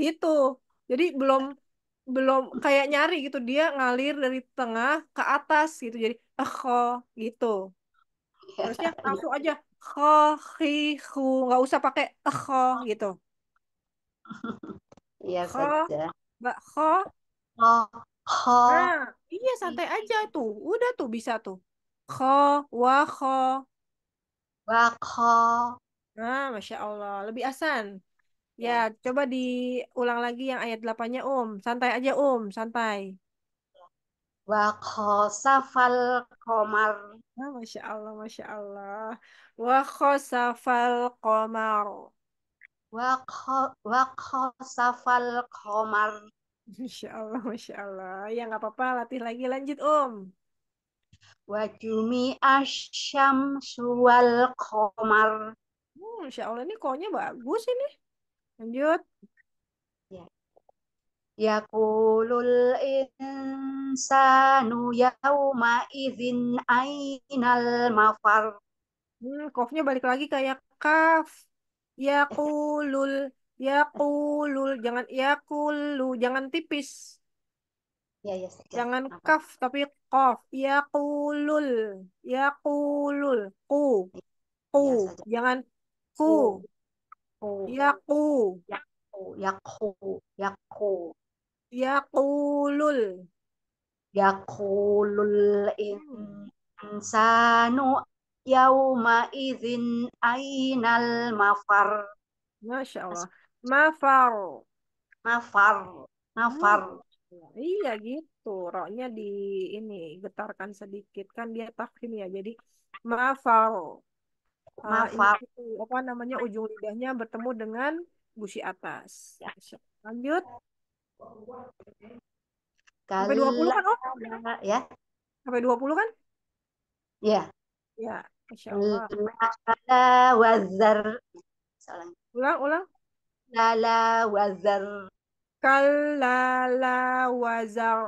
gitu jadi belum belum kayak nyari gitu dia ngalir dari tengah ke atas gitu jadi aku gitu iya. harusnya langsung aja kho hu nggak usah pakai aku gitu Iya saja. Mbak Oh, ho. Nah, iya santai aja tuh. Udah tuh bisa tuh. Kho, wa kho. Wa kho. Nah, Masya Allah. Lebih asan. Ya, ya, coba diulang lagi yang ayat 8-nya, Om. Santai aja, Om. Santai. Wa safal komar. Nah, Masya Allah, Masya Allah. Wa safal komar. Wa wa safal komar. Masya Allah, Masya Allah. Ya nggak apa-apa, latih lagi. Lanjut, Om. Wajumi asyam suwal komar. Hmm, masya Allah, ini konya bagus ini. Lanjut. Ya. Ya kulul insanu yauma izin ainal mafar. Hmm, kofnya balik lagi kayak kaf. Ya kulul. Ya kulul jangan Ya yakulu jangan tipis. Ya, ya, saya. jangan Apa? kaf tapi kof. Yakulul yakulul ku ku ya, saja. jangan ku. ku. ku Yaku yaku yaku. Yakulul. Ya yakulul insanu yauma idzin ainal mafar. Masya Allah. Mafar. Mafar. Mafar. Hmm. Iya gitu. Roknya di ini getarkan sedikit kan dia takrim ya. Jadi mafar. Ah, mafar. Uh, itu, apa namanya ujung lidahnya bertemu dengan gusi atas. Ya. Lanjut. Kala, Sampai 20 kan, Oh? Ya. Sampai 20 kan? ya Ya, Masya Allah. Ulang, ulang. Lala wazar. Kalala wazar.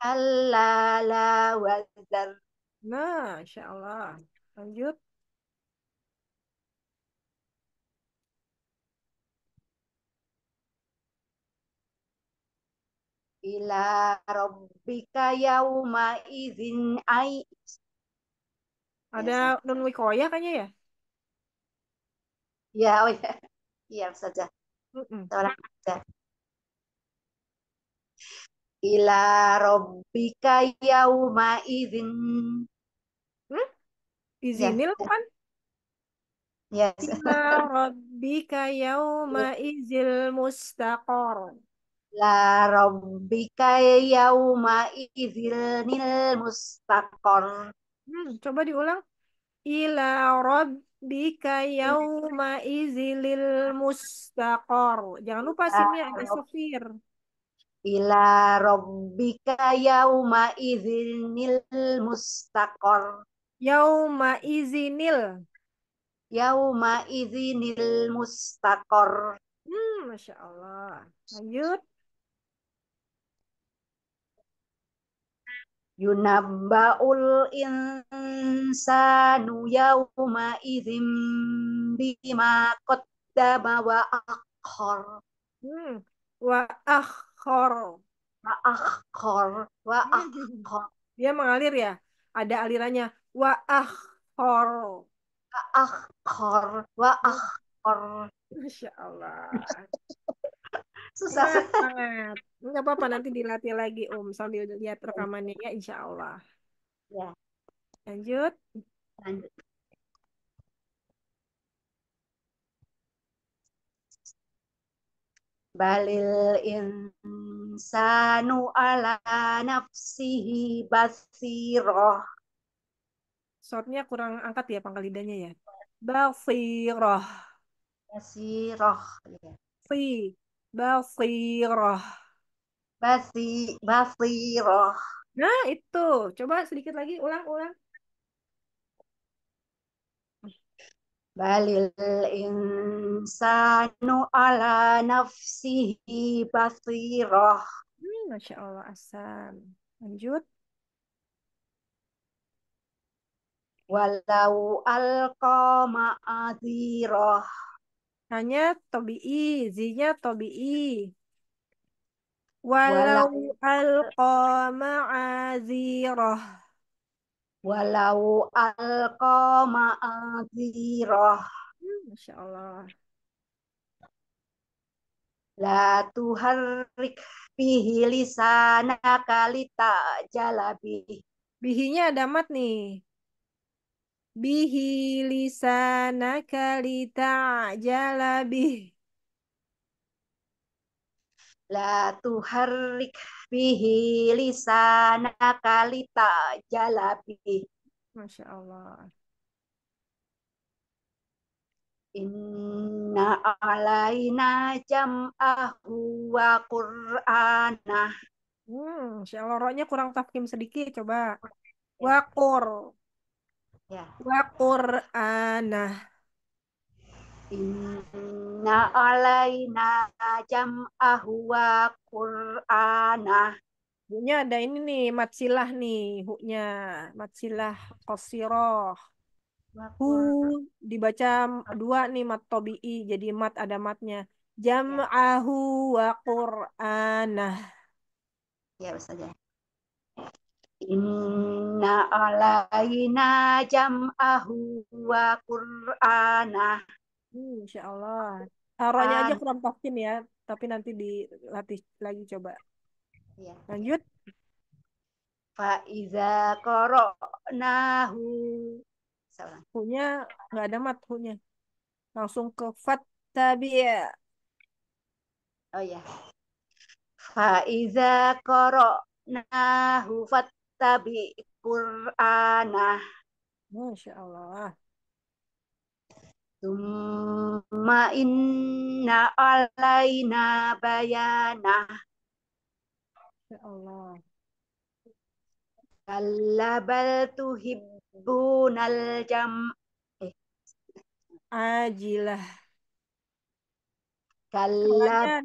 Kalala wazar. Nah, insya Allah. Lanjut. Ila rabbika yauma izin ai. Ada ya, non wikoya kayaknya ya? Ya, oh ya. Iya, saja. Seorang saja. Ila robbika yauma izin. Hmm? Ya, Izinil ya. bukan? Yes. Ya, Ila robbika yauma ya. izil mustaqor. La robbika yauma izil mustaqor. Hmm, coba diulang. Ila robb bika yauma izilil mustaqor. Jangan lupa ah, sini ada sofir. Ila rabbika yauma izinil mustaqor. Yauma izinil. Yauma izinil mustaqor. Hmm, Masya Allah. Lanjut. Yunabbaul insanu yawma idzim bima qaddama wa akhar. Hmm. Wa akhar. Wa akhar. Wa hmm. akhar. Dia mengalir ya? Ada alirannya. Wa akhar. Wa akhar. Wa hmm. akhor. Masya Allah susah banget nggak apa-apa nanti dilatih lagi Om sambil lihat iya. rekamannya ya Insya Allah ya lanjut lanjut Balil insanu ala nafsihi basiroh. Shortnya kurang angkat ya pangkal lidahnya ya. Basiroh. Basiroh. Si. Iya basiroh Basi, basiroh Nah, itu. Coba sedikit lagi, ulang-ulang. Balil insanu ala nafsihi basiroh Hmm, Masya Allah, asam. Lanjut. Walau alqa ma'adhirah. Hanya tobi'i, zinya tobi'i. Walau alqa ma'azirah. Walau alqa ma'azirah. Hmm, Masya Allah. La tuharrik bihi lisanaka lita jalabi Bihinya ada mat nih bihi lisanaka ta'jala bih la tuharrik bihi lisanaka ta'jala bih Masya Allah. Inna alaina jam'ahu wa qur'anah. Hmm, insya Allah kurang tafkim sedikit, coba. Wakur. Ya. Wa Qur'anah. Inna alaina jam'ahu wa Qur'anah. Hunya ada ini nih, matsilah nih, huknya. Matsilah kosiroh. Hu dibaca dua nih mat tobi'i, jadi mat ada matnya. Ya. Jam'ahu wa Qur'anah. Ya, Ustazah. Inna alaina jam'ahu wa qur'ana. Hmm, Insya Allah. Arahnya aja kurang pastiin ya, tapi nanti dilatih lagi coba. Iya. Lanjut. Faiza koronahu. Punya nggak ada mat punya. Langsung ke fattabi'a. Oh ya. Faiza koronahu fattabi'a tabi Qur'anah. Masya Allah. Tumma inna alaina bayanah. Masya Allah. Kalla bal tuhibbunal jam eh. ajilah. Kalla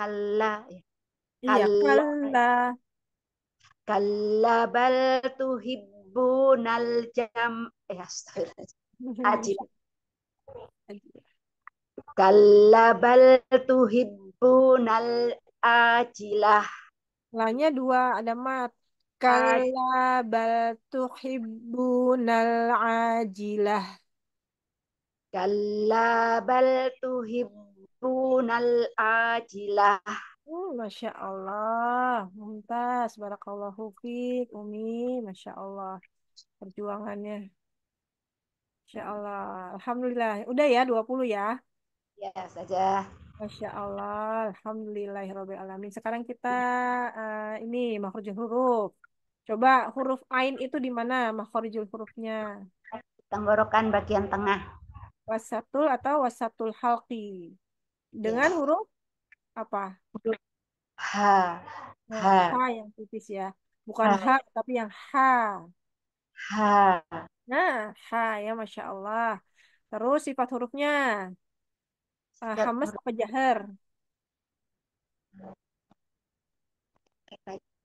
kalla. Eh. Iya, kalla kalabal tuhibbu nal jam eh astagfirullah. kalabal tuhibbu nal ajilah. Lanya dua ada mat. kalabal tuhibbu nal ajilah. kalabal tuhibbu nal ajilah. Hmm, Masya Allah, Mumtaz, Barakallahu fiik, Umi, Masya Allah, perjuangannya. Masya Allah, Alhamdulillah. Udah ya, 20 ya. Ya, saja. Masya Allah, Alhamdulillahirabbil alamin. Sekarang kita uh, ini makhrajul huruf. Coba huruf ain itu di mana makhrajul hurufnya? Tenggorokan bagian tengah. Wasatul atau wasatul halki ya. Dengan huruf apa? H. H. H yang tipis ya. Bukan H, H tapi yang H. H. Nah, H ya Masya Allah. Terus sifat hurufnya. Uh, hamas apa jahar?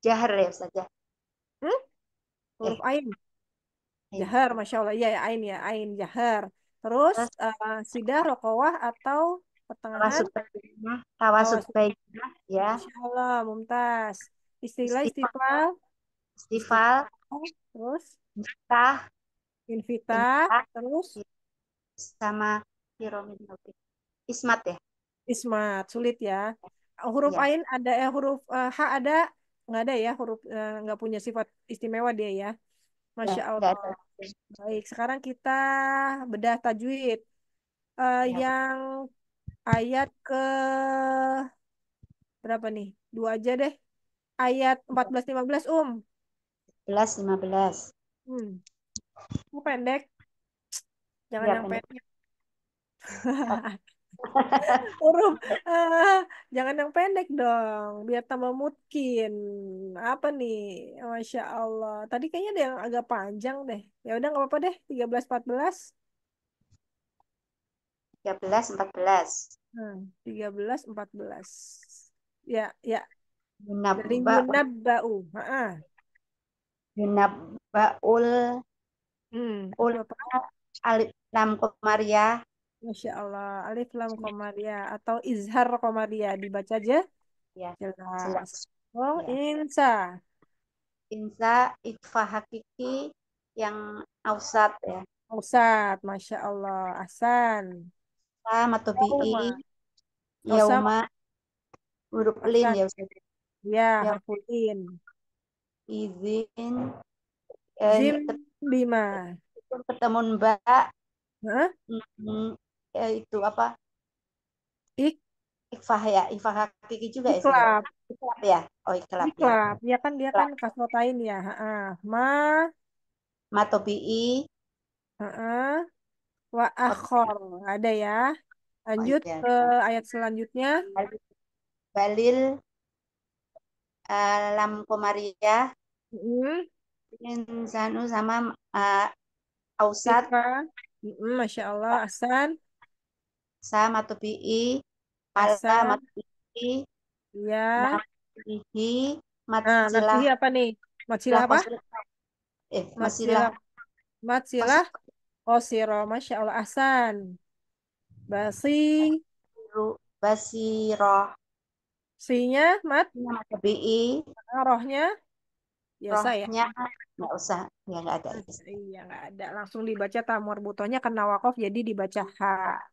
Jahar ya saja. Hmm? Huruf eh. ain. Jahar, Masya Allah. Iya, ya, ain ya. Ain, jahar. Terus uh, eh, sidah, rokowah, atau pertengahan tawasud baikah oh, ya insyaallah mumtaz istilah istifal istifal oh, terus invita invita terus sama ismat ya ismat sulit ya huruf ya. ain ada eh huruf eh, h ada nggak ada ya huruf eh, nggak punya sifat istimewa dia ya, ya masya ya, allah baik sekarang kita bedah tajwid uh, ya. yang ayat ke berapa nih? Dua aja deh. Ayat 14 15 Um. 14 15. Hmm. Aku pendek. Jangan ya, yang pendek. Urum, uh, eh, jangan yang pendek dong, biar tambah mungkin. Apa nih? Masya Allah. Tadi kayaknya ada yang agak panjang deh. Ya udah nggak apa-apa deh, 13 14. 13 14. Hmm, 13 14. Ya, ya. Yunabba. Dari yunabba'u. Heeh. Yunabba'ul hmm, ul alif lam komaria. Masya Allah, alif lam komaria atau izhar komaria dibaca aja. Ya, jelas. jelas. Oh, ya. insa. Insa ikfa hakiki yang ausat ya. Ausat, Masya Allah. Asan sama ya yauma huruf lin ya Ustaz. Ya, ya, ya. huruf lin. Izin ya, Zim bima. Ketemu Mbak. Hah? Hmm, ya, itu apa? Ik Ikfah ya, ikfah hakiki juga ya. ya. Iklab. ya. Oh, iklab. Iklab. Ya, ya kan dia kan kasrotain ya. Heeh. Ma matobi'i. Heeh wa akhor. Ada ya. Lanjut ke ayat selanjutnya. Balil uh, lam komaria. Mm. Mm-hmm. Insanu sama uh, ausat. Mm, Masya Allah. Asan. Sama tubi'i. Pala matubi'i. Ya. Matubi'i. Iya. Nah, matsilah. Nah, apa nih? Matsilah apa? Eh, matsilah. Matsilah. Qasira, Masya Allah. Ahsan. Basi. roh Sinya, Mat? Bi. Ah, rohnya? Biasa ya? Rohnya, ya? Nggak usah. Ya, nggak ada. Iya, nggak ada. Langsung dibaca tamur butonya kena wakof, jadi dibaca H.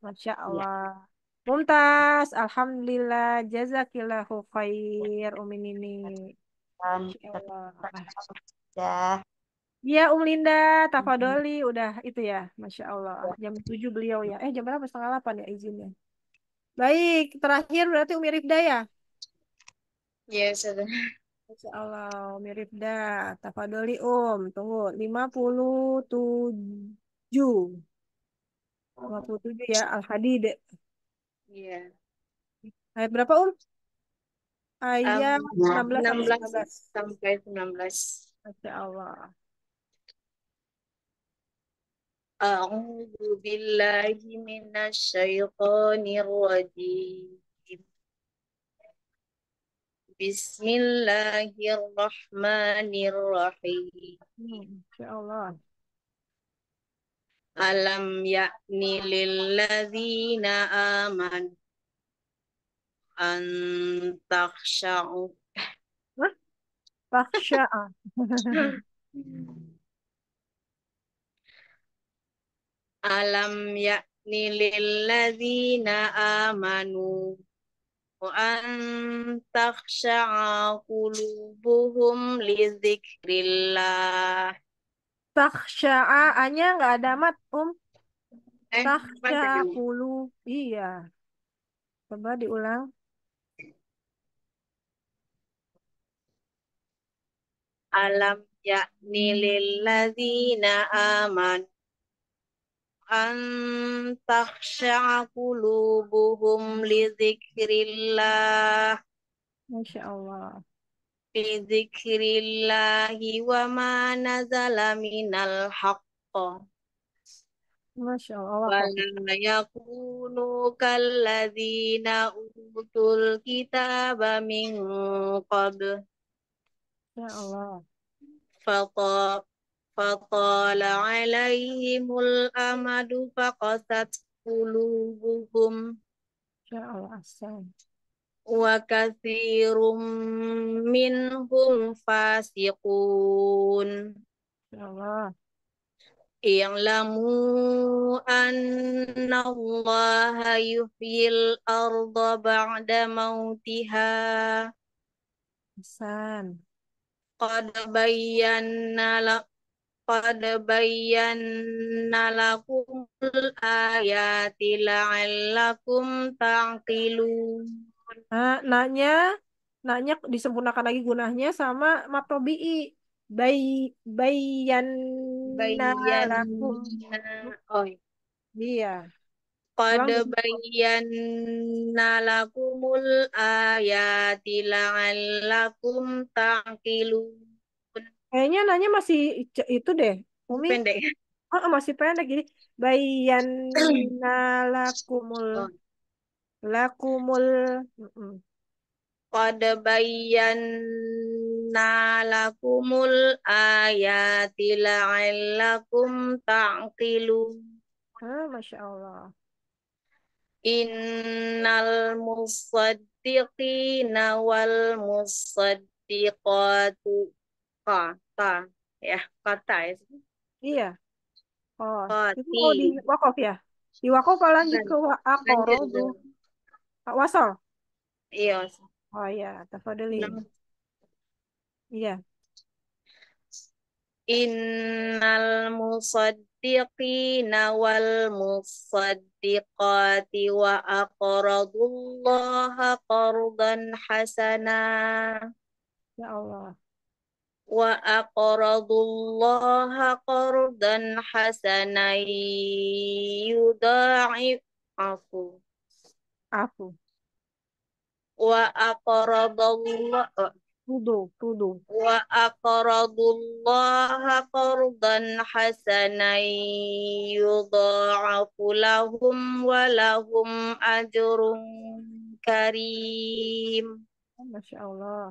Masya iya. Allah. Ya. Muntas. Alhamdulillah, jazakillahu khair, umin ini. Ya. Iya, Um Linda, Tafadoli, udah itu ya, Masya Allah. Jam 7 beliau ya. Eh, jam berapa? Setengah 8 ya izinnya. Baik, terakhir berarti Umi Rifda ya? Iya, yes, Ustaz. Masya Allah, Umi Rifda, Tafadoli Um, tunggu, 57. 57 ya, Al-Hadid. Iya. Yeah. Ayat berapa Um? Ayat um, 16, 16 sampai 19. Masya Allah. أعوذ بالله من الشيطان الرجيم بسم الله الرحمن الرحيم ألم يأن للذين آمنوا أن تخشعوا تخشعوا alam yakni lilladzina amanu an takhsha'a qulubuhum li dzikrillah anya nggak ada mat um eh, takhsha'ulu iya coba diulang alam yakni lilladzina amanu أن تخشع قلوبهم لذكر الله ما شاء الله لذكر الله وما نزل من الحق ما شاء الله ولا يكونوا كالذين أوتوا الكتاب من قبل ما شاء الله فطا Batala alaihi mulkamadufa kasat puluh bukm ya Allah san Wakasi rumminhum fasikun ya Allah yang lamuan Nuhullah yufil bayan nala laqad bayyana lakum ayati la'allakum ta'qilun. Nah, nanya nanya disempurnakan lagi gunanya sama matobi'i bay bayan bayan oh iya, iya. qad bayyana lakumul ayati la'allakum ta'qilun Kayaknya nanya masih itu deh. Umi. Pendek. Oh, masih pendek. Jadi bayan lakumul oh. lakumul Qad bayan nalakumul ayati la'allakum ta'qilu Ah, Masya Allah. Innal musaddiqina wal musaddiqatu kota ya kota ya iya oh itu mau oh, di wakaf ya di wakaf lagi ke pak ah, ah, wasol iya oh iya tafadhali nah. iya Innal musaddiqina wal musaddiqati wa aqradullaha qardan hasana. Ya Allah wa aqradullaha qardan hasanan yudha'if afu afu wa aqradallah oh. tudu tudu wa aqradullaha qardan hasanan yudha'afu lahum wa lahum ajrun karim oh, Masya Allah.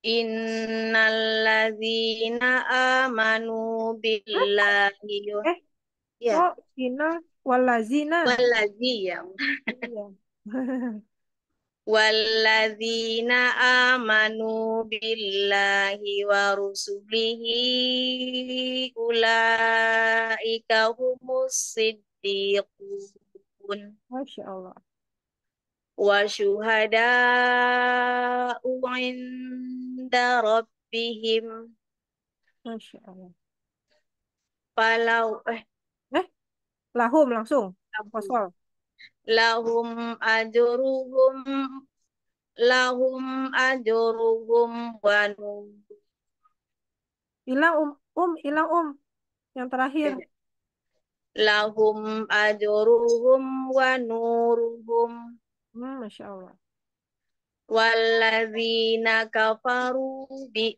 Innaladina amanu billahi eh, eh ya. Oh, zina walazina. Walazia. ya. Walladzina amanu billahi wa rusulihi ulaika humus siddiqun. Masya Allah. وشهداء عند ربهم ما شاء falau eh eh lahum langsung wasol lahum ajruhum lahum ajruhum wa ilang um um ilang um yang terakhir lahum ajruhum wa nuruhum Hmm, Masya Allah. Walladzina kafaru bi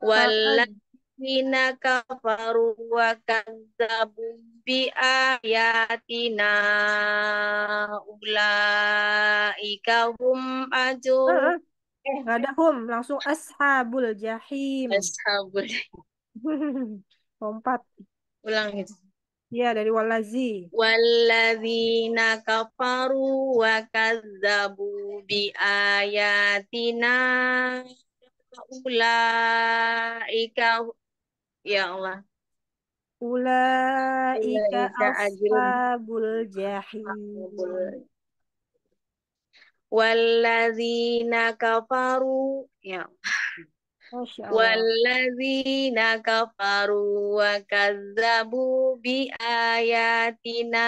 walladzina kafaru wa kazzabu bi ayatina ulaika hum ajur. Eh, ada hum, langsung ashabul jahim. Ashabul. Lompat. Ulang itu. Ya, dari walazi. Walazina kafaru wa kazzabu bi ayatina ulaika ya Allah. Ulaika ashabul jahim. Walazina kafaru ya Allah. Wallazina kafaru wa kazzabu bi ayatina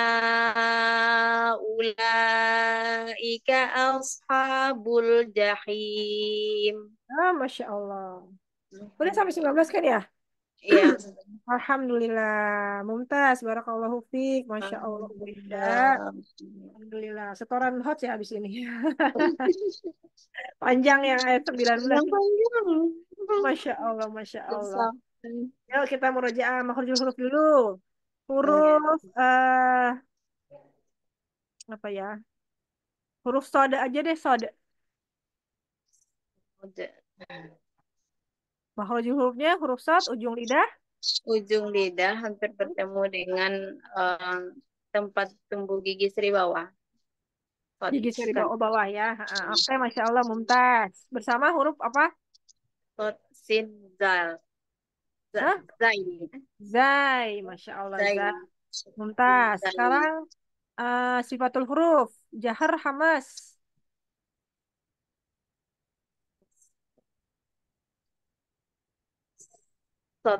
ulaika ashabul jahim. Ah, Masya Allah. Hmm. Udah sampai 19 kan ya? Iya. Alhamdulillah. Mumtaz, barakallahu Fik, Masya Allah. Alhamdulillah. Alhamdulillah. Setoran hot ya habis ini. panjang ya, eh, yang ayat 19. Panjang. Masya Allah, Masya Allah. Yuk kita murojaah makhluk huruf dulu. Huruf uh, apa ya? Huruf soda aja deh, soda. Soda. Makhraj hurufnya huruf sad ujung lidah. Ujung lidah hampir bertemu dengan uh, tempat tumbuh gigi seri bawah. sod. Gigi seri bawah, oh, bawah ya. Oke, okay, masya Allah mumtaz. Bersama huruf apa? Sod sin zal. Zai. Zai, masya Allah. Zai. Zai. Mumtaz. Zai. Sekarang uh, sifatul huruf. Jahar hamas. Oh,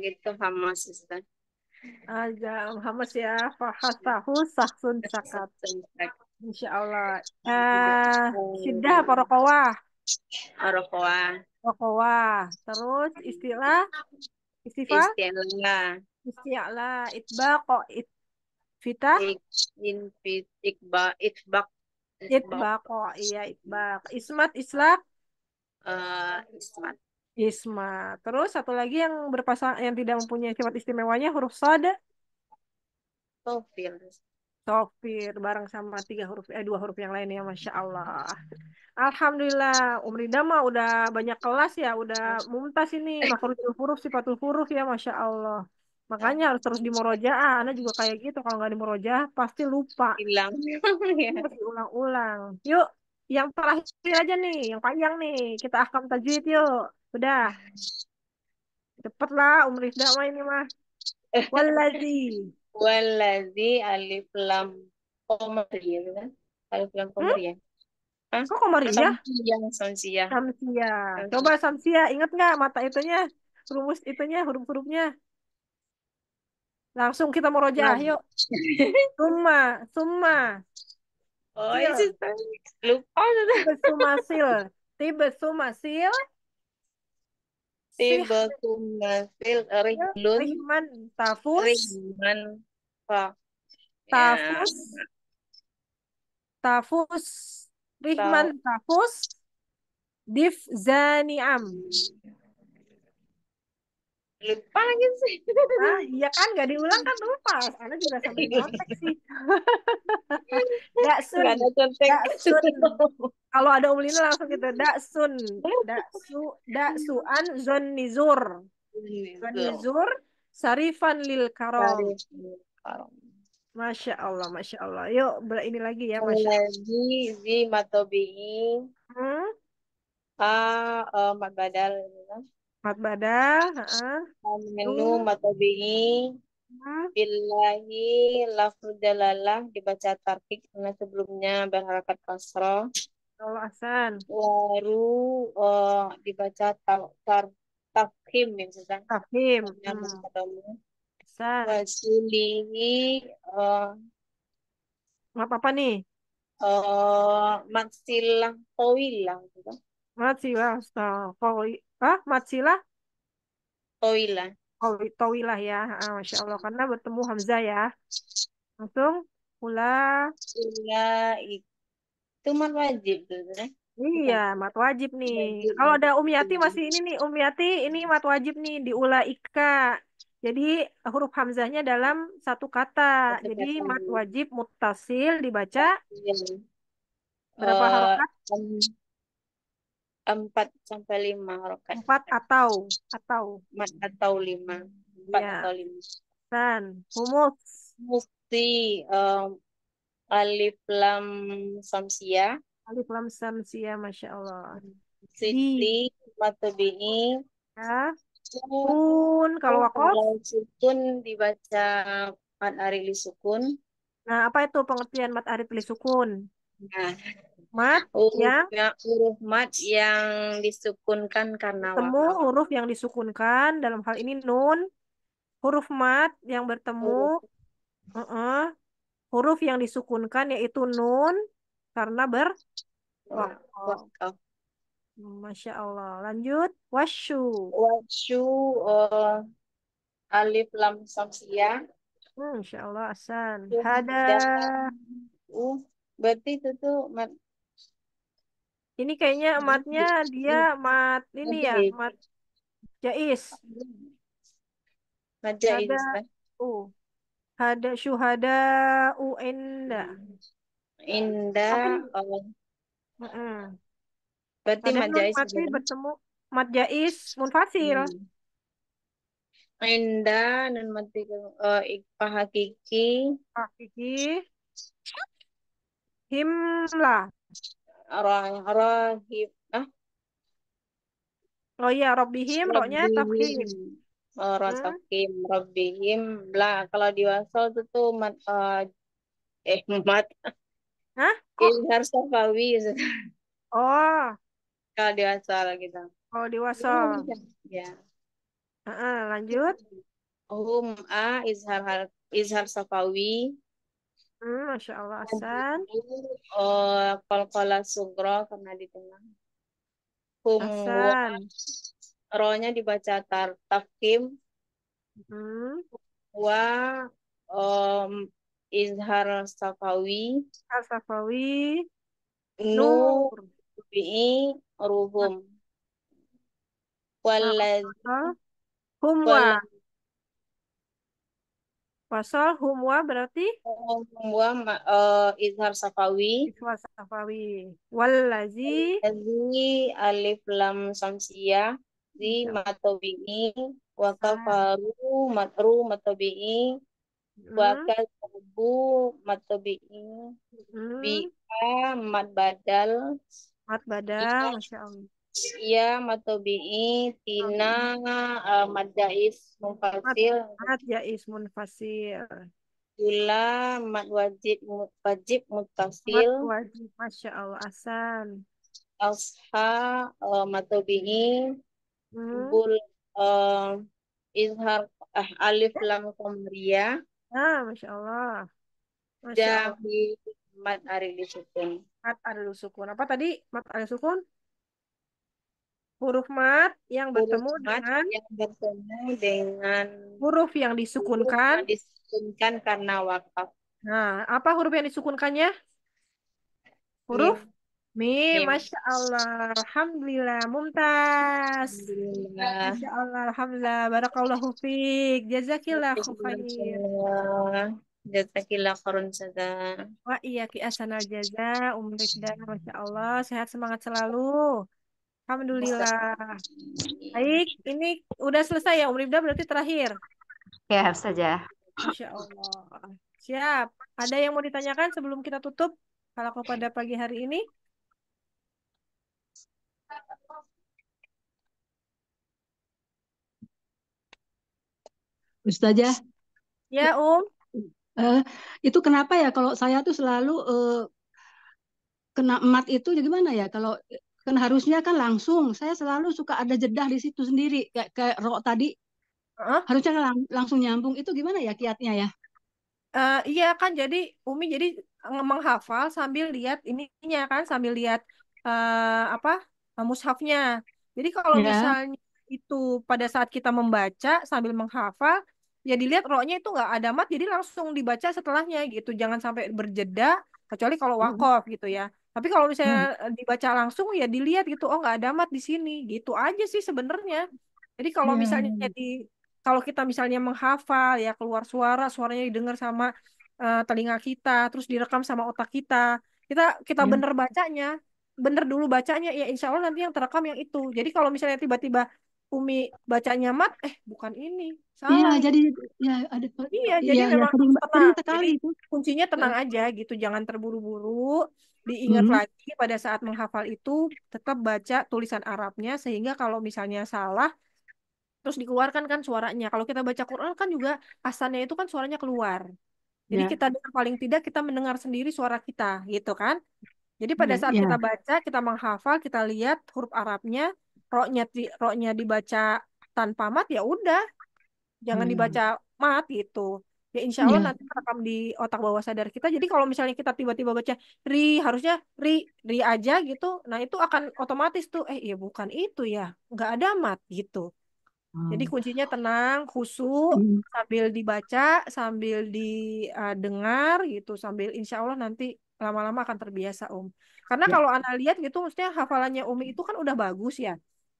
gitu sama Ustaz. Gitu. Aja Hamas ya. Iya. tahu sahsun sakat. Insya Allah. Uh, iya. eh, sidah parokowa. Parokowa. Parokowa. Terus istilah istifa? Istilah. Istilah. Itbaq. It, vita. In, fit, itba. itbaq. Itbaq. Iya, itba. Ismat, islak? Uh, ismat. Isma. Terus satu lagi yang berpasangan yang tidak mempunyai sifat istimewanya huruf soda. Sofir. Sofir bareng sama tiga huruf eh dua huruf yang lainnya masya Allah. Alhamdulillah Umri Dama udah banyak kelas ya udah mumtaz ini eh. Makhluk huruf sifat huruf ya masya Allah. Makanya iya. harus terus di Moroja. Ah, Anda juga kayak gitu kalau nggak di Moroja, pasti lupa. Hilang. Iya. Ulang-ulang. Yuk yang terakhir aja nih, yang panjang nih. Kita akan tajwid yuk. Udah. Cepet lah, Om Rizda mah ini mah. Wallazi. Wallazi alif lam komariah ya, itu kan? Alif lam komariah. Hmm? Ya. Hah? Kok komariah? Ya? Samsia, samsia. Samsia. Coba samsia, ingat nggak mata itunya? Rumus itunya, huruf-hurufnya. Langsung kita mau roja, nah. yuk. Suma, suma. Oh, itu lupa. Tiba sumasil. Tiba sumasil. Tibakum nafil rihlun Rihman tafus Rihman fa Tafus ya. Tafus Rihman tafus Div zani'am lupa lagi sih. Ah, iya kan nggak diulang kan lupa. Karena juga sampai nyontek sih. Daksun. sun, Kalau ada umlina langsung gitu. suan, zon nizur. zon Zonizur. Sarifan lil karom. Masya Allah, Masya Allah. Yuk, ini lagi ya, Masya Allah. Lagi, zi ah Hmm? Ah, uh, uh, bada, heeh. Aminu matabihi billahi lafzu dalalah dibaca tarkik karena sebelumnya berharakat kasro Kalau asan. Waru uh, dibaca tar, tar tafhim ya Susan. Tafhim. Hmm. Asan. Wasulihi uh, apa nih? Uh, eh, matsilah towilah. Matsilah towilah ah matsilah towilah oh, towilah ya ah, masya allah karena bertemu hamzah ya langsung pula pula itu mat wajib tuh Iya, mat wajib nih. Wajib. Iya, iya. Kalau ada umiyati iya. masih ini nih, umiyati ini mat wajib nih di Ula Ika. Jadi huruf hamzahnya dalam satu kata. Satu Jadi kata. mat wajib mutasil dibaca Iya. berapa uh, eh, harokat? empat sampai lima rokat. Empat atau atau empat atau lima. Empat ya. atau lima. Dan humus. Mufti um, alif lam samsia. Alif lam samsia, masya Allah. Siti matobi'i. Ya. Sukun kalau wakof. Sukun dibaca mat arili sukun. Nah, apa itu pengertian mat arili sukun? Nah mat huruf oh, ya. ya, yang, yang huruf mat yang disukunkan karena bertemu wakaf. huruf yang disukunkan dalam hal ini nun huruf mat yang bertemu huruf, uh -uh, huruf yang disukunkan yaitu nun karena ber oh. Masya Allah. Lanjut. Wasyu. Wasyu. Uh, alif lam samsia. Hmm, Insya Allah. Asan. Iya, Hada. Iya. Uh, berarti itu tuh ini kayaknya matnya dia mat ini ya, mat jais. Mat jais. Hada, ada hada syuhada u inda. Inda. Oh. Uh Berarti mat jais. bertemu mat jais munfasil. Hmm. Inda nun mati uh, oh, ikpah hakiki. Hakiki. Himla rahib ah oh iya robihim roknya tafhim oh ro tafkhim robihim lah kalau diwasal itu tuh mat uh, eh mat Hah? Ilhar Safawi Oh. Kalau diwasal gitu. Oh diwasal. Ya. Uh -uh, lanjut. Um a izhar izhar Safawi. Hmm, Masya Allah, Hasan. kalau eh, kol-kola sugro karena di tengah. Hasan. Rohnya dibaca tar tafkim. Hmm. Wa um, izhar safawi. Safawi. Nur. Bi'i ruhum. Waladhi. Humwa. Wasol humwa berarti? Oh, humwa uh, izhar safawi. Izhar safawi. Wallazi. Wallazi alif lam samsia. Zi iya. matobi'i. Wakafaru matru matobi'i. Wa mm-hmm. kasabu matobi'i. Mm-hmm. Bi'a mat badal. Mat badal. Iya. Masya Allah ya matobi'i tina uh, eh, madjais munfasil madjais munfasil Gula, mad wajib, wajib mutasil. Mad wajib, Masya Allah, asan. Asha, uh, eh, matobi'i. Hmm. Bul, uh, izhar, uh, alif lam komria. Ah, Masya Allah. Masya Jami, Allah. Mat arilusukun. sukun. Mad sukun. Apa tadi? Mat arilusukun? sukun? huruf mat yang huruf bertemu mat dengan yang bertemu dengan huruf yang disukunkan huruf yang disukunkan karena wakaf. Nah, apa huruf yang disukunkannya? Huruf mim. mim. Masya Allah, alhamdulillah, mumtaz. Masya Allah, alhamdulillah, barakallahu fiik, jazakillah khairan Jazakillah khairan sada. Wa iya ki asanal jaza, umrik masya Allah, sehat semangat selalu. Alhamdulillah. Baik, ini udah selesai ya Om Ribda berarti terakhir. Ya, saja. Insya Allah. Siap. Ada yang mau ditanyakan sebelum kita tutup kalau pada pagi hari ini? Ustazah. Ya, Om. Uh, itu kenapa ya kalau saya tuh selalu uh, kena emat itu ya gimana ya kalau kan harusnya kan langsung saya selalu suka ada jedah di situ sendiri kayak kayak rok tadi huh? harusnya kan lang langsung nyambung itu gimana ya kiatnya ya uh, iya kan jadi Umi jadi eh, menghafal sambil lihat ininya kan sambil lihat uh, apa mushafnya jadi kalau yeah. misalnya itu pada saat kita membaca sambil menghafal ya dilihat roknya itu nggak ada mat jadi langsung dibaca setelahnya gitu jangan sampai berjeda kecuali kalau wakof mm -hmm. gitu ya tapi kalau misalnya hmm. dibaca langsung ya dilihat gitu, oh nggak ada mat di sini, gitu aja sih sebenarnya. Jadi kalau hmm. misalnya jadi iya. kalau kita misalnya menghafal ya keluar suara, suaranya didengar sama uh, telinga kita, terus direkam sama otak kita, kita kita hmm. bener bacanya, bener dulu bacanya, ya insya Allah nanti yang terekam yang itu. Jadi kalau misalnya tiba-tiba Umi bacanya mat, eh bukan ini, salah. Iya, jadi ya ada Iya, jadi ya, memang ya, tenang, sering Kuncinya tenang aja gitu, jangan terburu-buru diingat hmm. lagi pada saat menghafal itu tetap baca tulisan Arabnya sehingga kalau misalnya salah terus dikeluarkan kan suaranya. Kalau kita baca Quran kan juga asalnya itu kan suaranya keluar. Jadi yeah. kita dengar paling tidak kita mendengar sendiri suara kita gitu kan. Jadi pada hmm, saat yeah. kita baca, kita menghafal, kita lihat huruf Arabnya, roknya di roknya dibaca tanpa mat ya udah. Jangan hmm. dibaca mat gitu ya insya Allah yeah. nanti terekam di otak bawah sadar kita jadi kalau misalnya kita tiba-tiba baca ri harusnya ri ri aja gitu nah itu akan otomatis tuh eh ya bukan itu ya nggak ada mat gitu hmm. jadi kuncinya tenang khusus hmm. sambil dibaca sambil didengar eh, gitu sambil insya Allah nanti lama-lama akan terbiasa Om. Karena yeah. kalau anak lihat gitu, maksudnya hafalannya Umi itu kan udah bagus ya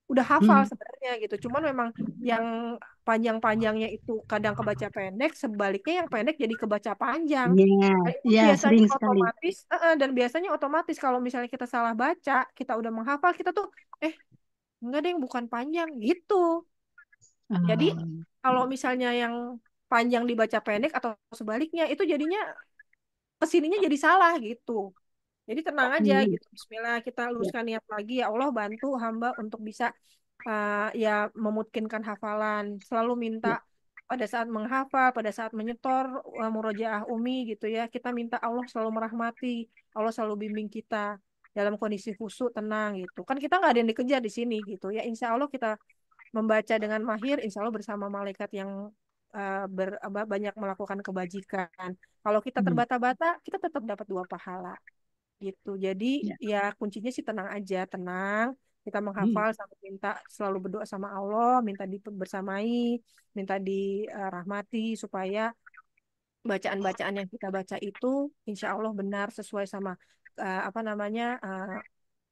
udah hafal hmm. sebenarnya gitu. Cuman memang yang panjang-panjangnya itu kadang kebaca pendek, sebaliknya yang pendek jadi kebaca panjang. yeah. yeah, biasanya otomatis Uh, uh, dan biasanya otomatis kalau misalnya kita salah baca, kita udah menghafal, kita tuh eh enggak deh bukan panjang gitu. Hmm. Jadi ah. kalau misalnya yang panjang dibaca pendek atau sebaliknya itu jadinya kesininya jadi salah gitu. Jadi tenang aja hmm. gitu. Bismillah kita ya. luruskan niat lagi ya Allah bantu hamba untuk bisa uh, ya memungkinkan hafalan. Selalu minta ya. pada saat menghafal, pada saat menyetor uh, murojaah umi gitu ya, kita minta Allah selalu merahmati, Allah selalu bimbing kita dalam kondisi khusus tenang gitu. Kan kita nggak ada yang dikejar di sini gitu ya. Insya Allah kita membaca dengan mahir, insya Allah bersama malaikat yang eh, ber, banyak melakukan kebajikan. Kalau kita hmm. terbata-bata, kita tetap dapat dua pahala gitu. Jadi ya, ya kuncinya sih tenang aja, tenang. Kita hmm. menghafal hmm. sama minta selalu berdoa sama Allah, minta dibersamai, minta dirahmati supaya bacaan-bacaan yang kita baca itu insya Allah benar sesuai sama uh, apa namanya uh,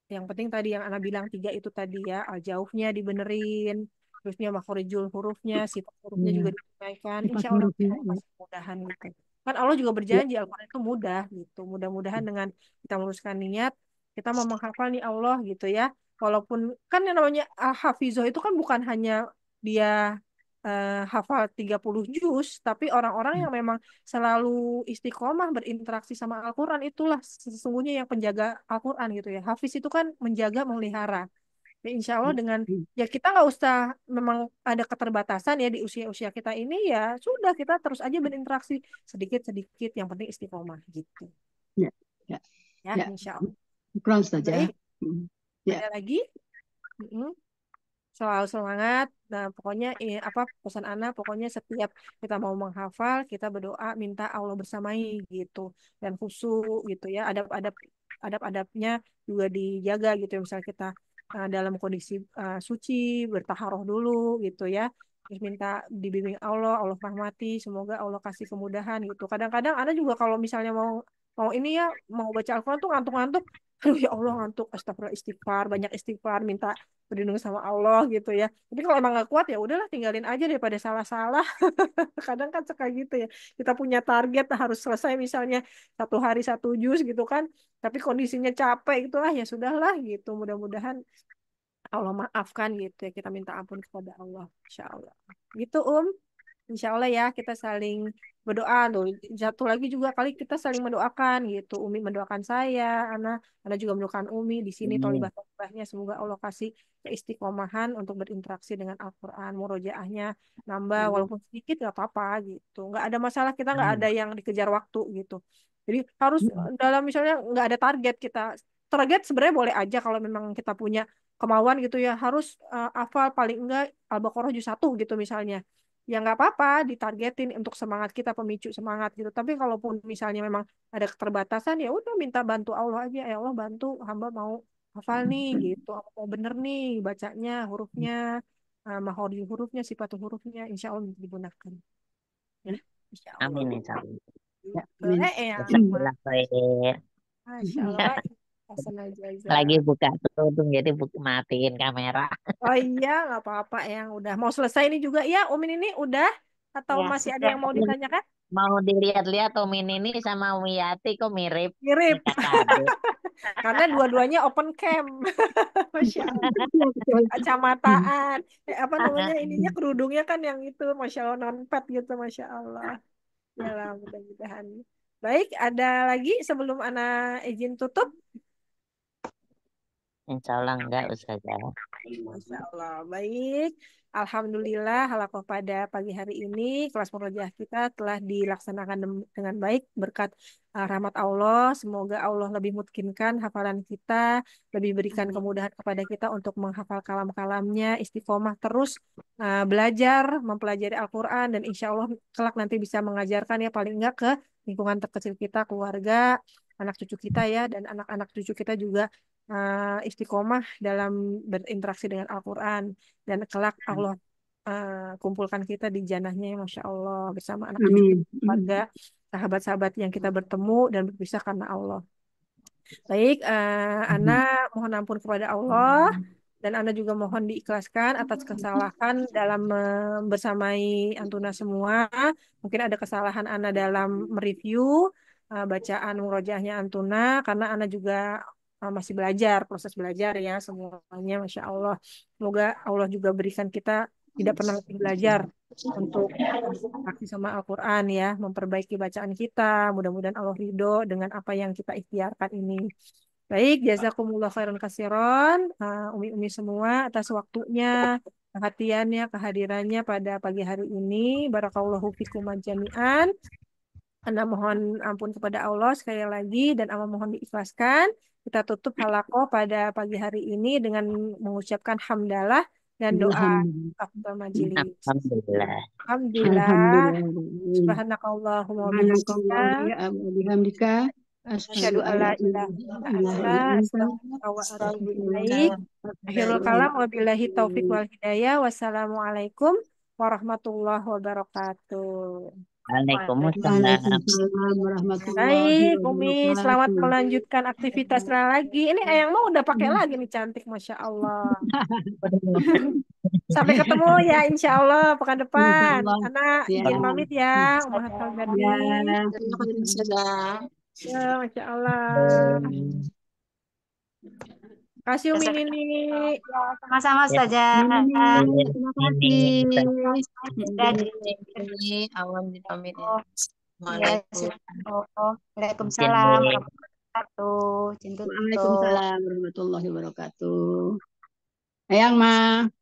yang penting tadi yang Ana bilang tiga itu tadi ya al eh, jauhnya dibenerin terusnya makhorijul hurufnya sifat hurufnya hmm. juga disampaikan insya Allah iya. mudahan gitu. Kan Allah juga ya. berjanji ya. Al-Quran itu mudah gitu. Mudah-mudahan hmm. dengan kita meluruskan niat, kita mau menghafal nih Allah gitu ya. Walaupun kan yang namanya Al-Hafizah itu kan bukan hanya dia uh, hafal 30 juz, tapi orang-orang hmm. yang memang selalu istiqomah berinteraksi sama Al-Qur'an itulah sesungguhnya yang penjaga Al-Qur'an gitu ya. Hafiz itu kan menjaga, memelihara. Ya, insya Allah hmm. dengan ya kita nggak usah memang ada keterbatasan ya di usia-usia kita ini ya sudah kita terus aja berinteraksi sedikit-sedikit yang penting istiqomah gitu. Ya, ya. Ya, ya. insya Allah. Kurang saja. Hmm. Ya. Ada lagi? Mm selalu semangat. Nah, pokoknya eh, apa pesan Ana, pokoknya setiap kita mau menghafal, kita berdoa minta Allah bersamai gitu dan khusus gitu ya. Adab-adab adab-adabnya juga dijaga gitu ya. Misal kita Eh, dalam kondisi eh, suci, bertaharoh dulu gitu ya. Terus minta dibimbing Allah, Allah rahmati, semoga Allah kasih kemudahan gitu. Kadang-kadang ada juga kalau misalnya mau mau ini ya, mau baca Al-Qur'an tuh ngantuk-ngantuk. Aduh ya Allah ngantuk, astagfirullah istighfar, banyak istighfar, minta berlindung sama Allah gitu ya. Tapi kalau emang nggak kuat ya udahlah tinggalin aja daripada salah-salah. Kadang kan suka gitu ya. Kita punya target harus selesai misalnya satu hari satu jus gitu kan. Tapi kondisinya capek gitu lah ya sudahlah gitu. Mudah-mudahan Allah maafkan gitu ya. Kita minta ampun kepada Allah. Insya Allah. Gitu Um. Insya Allah ya kita saling berdoa tuh Jatuh lagi juga kali kita saling mendoakan gitu. Umi mendoakan saya, Ana, Ana juga mendoakan Umi di sini hmm. tolibah-tolibahnya semoga Allah kasih keistiqomahan untuk berinteraksi dengan Al-Qur'an, murojaahnya nambah hmm. walaupun sedikit nggak apa-apa gitu. nggak ada masalah kita nggak hmm. ada yang dikejar waktu gitu. Jadi harus hmm. dalam misalnya nggak ada target kita target sebenarnya boleh aja kalau memang kita punya kemauan gitu ya harus uh, hafal paling enggak Al-Baqarah juz satu gitu misalnya ya nggak apa-apa ditargetin untuk semangat kita pemicu semangat gitu tapi kalaupun misalnya memang ada keterbatasan ya udah minta bantu Allah aja ya Allah bantu hamba mau hafal nih gitu apa mau bener nih bacanya hurufnya uh, eh, mahori hurufnya sifat hurufnya insya Allah digunakan ya insya Allah amin insya Allah ya, eh, ya. Masya Allah aja. Lagi buka kerudung jadi buka matiin kamera. Oh iya, nggak apa-apa yang udah mau selesai ini juga ya, Umin ini udah atau ya, masih ada yang mau ditanyakan? Mau dilihat-lihat Umin ini sama Wiyati kok mirip. Mirip. Karena dua-duanya open cam. Masya Allah. Kacamataan. Eh, apa namanya ininya kerudungnya kan yang itu Masya Allah non pet gitu Masya Allah. Ya mudah-mudahan. Baik, ada lagi sebelum Ana izin tutup? Insya Allah enggak ya. Insya Allah. Baik. Alhamdulillah halakoh pada pagi hari ini kelas murojaah kita telah dilaksanakan dengan baik berkat uh, rahmat Allah. Semoga Allah lebih mutkinkan hafalan kita, lebih berikan kemudahan kepada kita untuk menghafal kalam-kalamnya, istiqomah terus uh, belajar, mempelajari Al-Quran dan insya Allah kelak nanti bisa mengajarkan ya paling enggak ke lingkungan terkecil kita, keluarga, anak cucu kita ya dan anak-anak cucu kita juga uh, istiqomah dalam berinteraksi dengan Al-Quran dan kelak hmm. Allah uh, kumpulkan kita di janahnya Masya Allah bersama anak kita, hmm. hmm. keluarga sahabat-sahabat yang kita bertemu dan berpisah karena Allah baik uh, Ana mohon ampun kepada Allah dan Anda juga mohon diikhlaskan atas kesalahan dalam bersamai Antuna semua. Mungkin ada kesalahan Anda dalam mereview bacaan murojaahnya Antuna karena Anda juga Eh, masih belajar, proses belajar ya semuanya, masya Allah. Semoga Allah juga berikan kita tidak pernah lagi belajar untuk aksi sama Al-Quran ya, memperbaiki bacaan kita. Mudah-mudahan Allah ridho dengan apa yang kita ikhtiarkan ini. Baik, jazakumullah khairan kasiron, eh, umi-umi semua atas waktunya, perhatiannya, kehadirannya pada pagi hari ini. Barakallahu fikum jami'an. Anda mohon ampun kepada Allah sekali lagi dan Allah mohon diikhlaskan. Kita tutup halako pada pagi hari ini dengan mengucapkan hamdalah dan iya, doa akbar majelis. Alhamdulillah. Alhamdulillah. Alhamdulillah. Ya wa bihamdika. Asyhadu an la ilaha illa anta wa atubu ilaik. Akhirul kalam wabillahi taufik wal hidayah. Wassalamualaikum warahmatullahi wabarakatuh. Waalaikumsalam. Baik, Umi, selamat melanjutkan aktivitas lagi. Ini Eyang mau udah pakai lagi nih cantik, masya Allah. Sampai ketemu ya, insya Allah pekan depan. Karena izin pamit ya, Umar iya. Ya, masya Allah. Iya, kasih Umi Nini. Ya, sama-sama saja. Ya. Terima kasih. Awan dipamit. Oh. Iya, oh, Waalaikumsalam. Waalaikumsalam warahmatullahi wabarakatuh. Ayang Ma.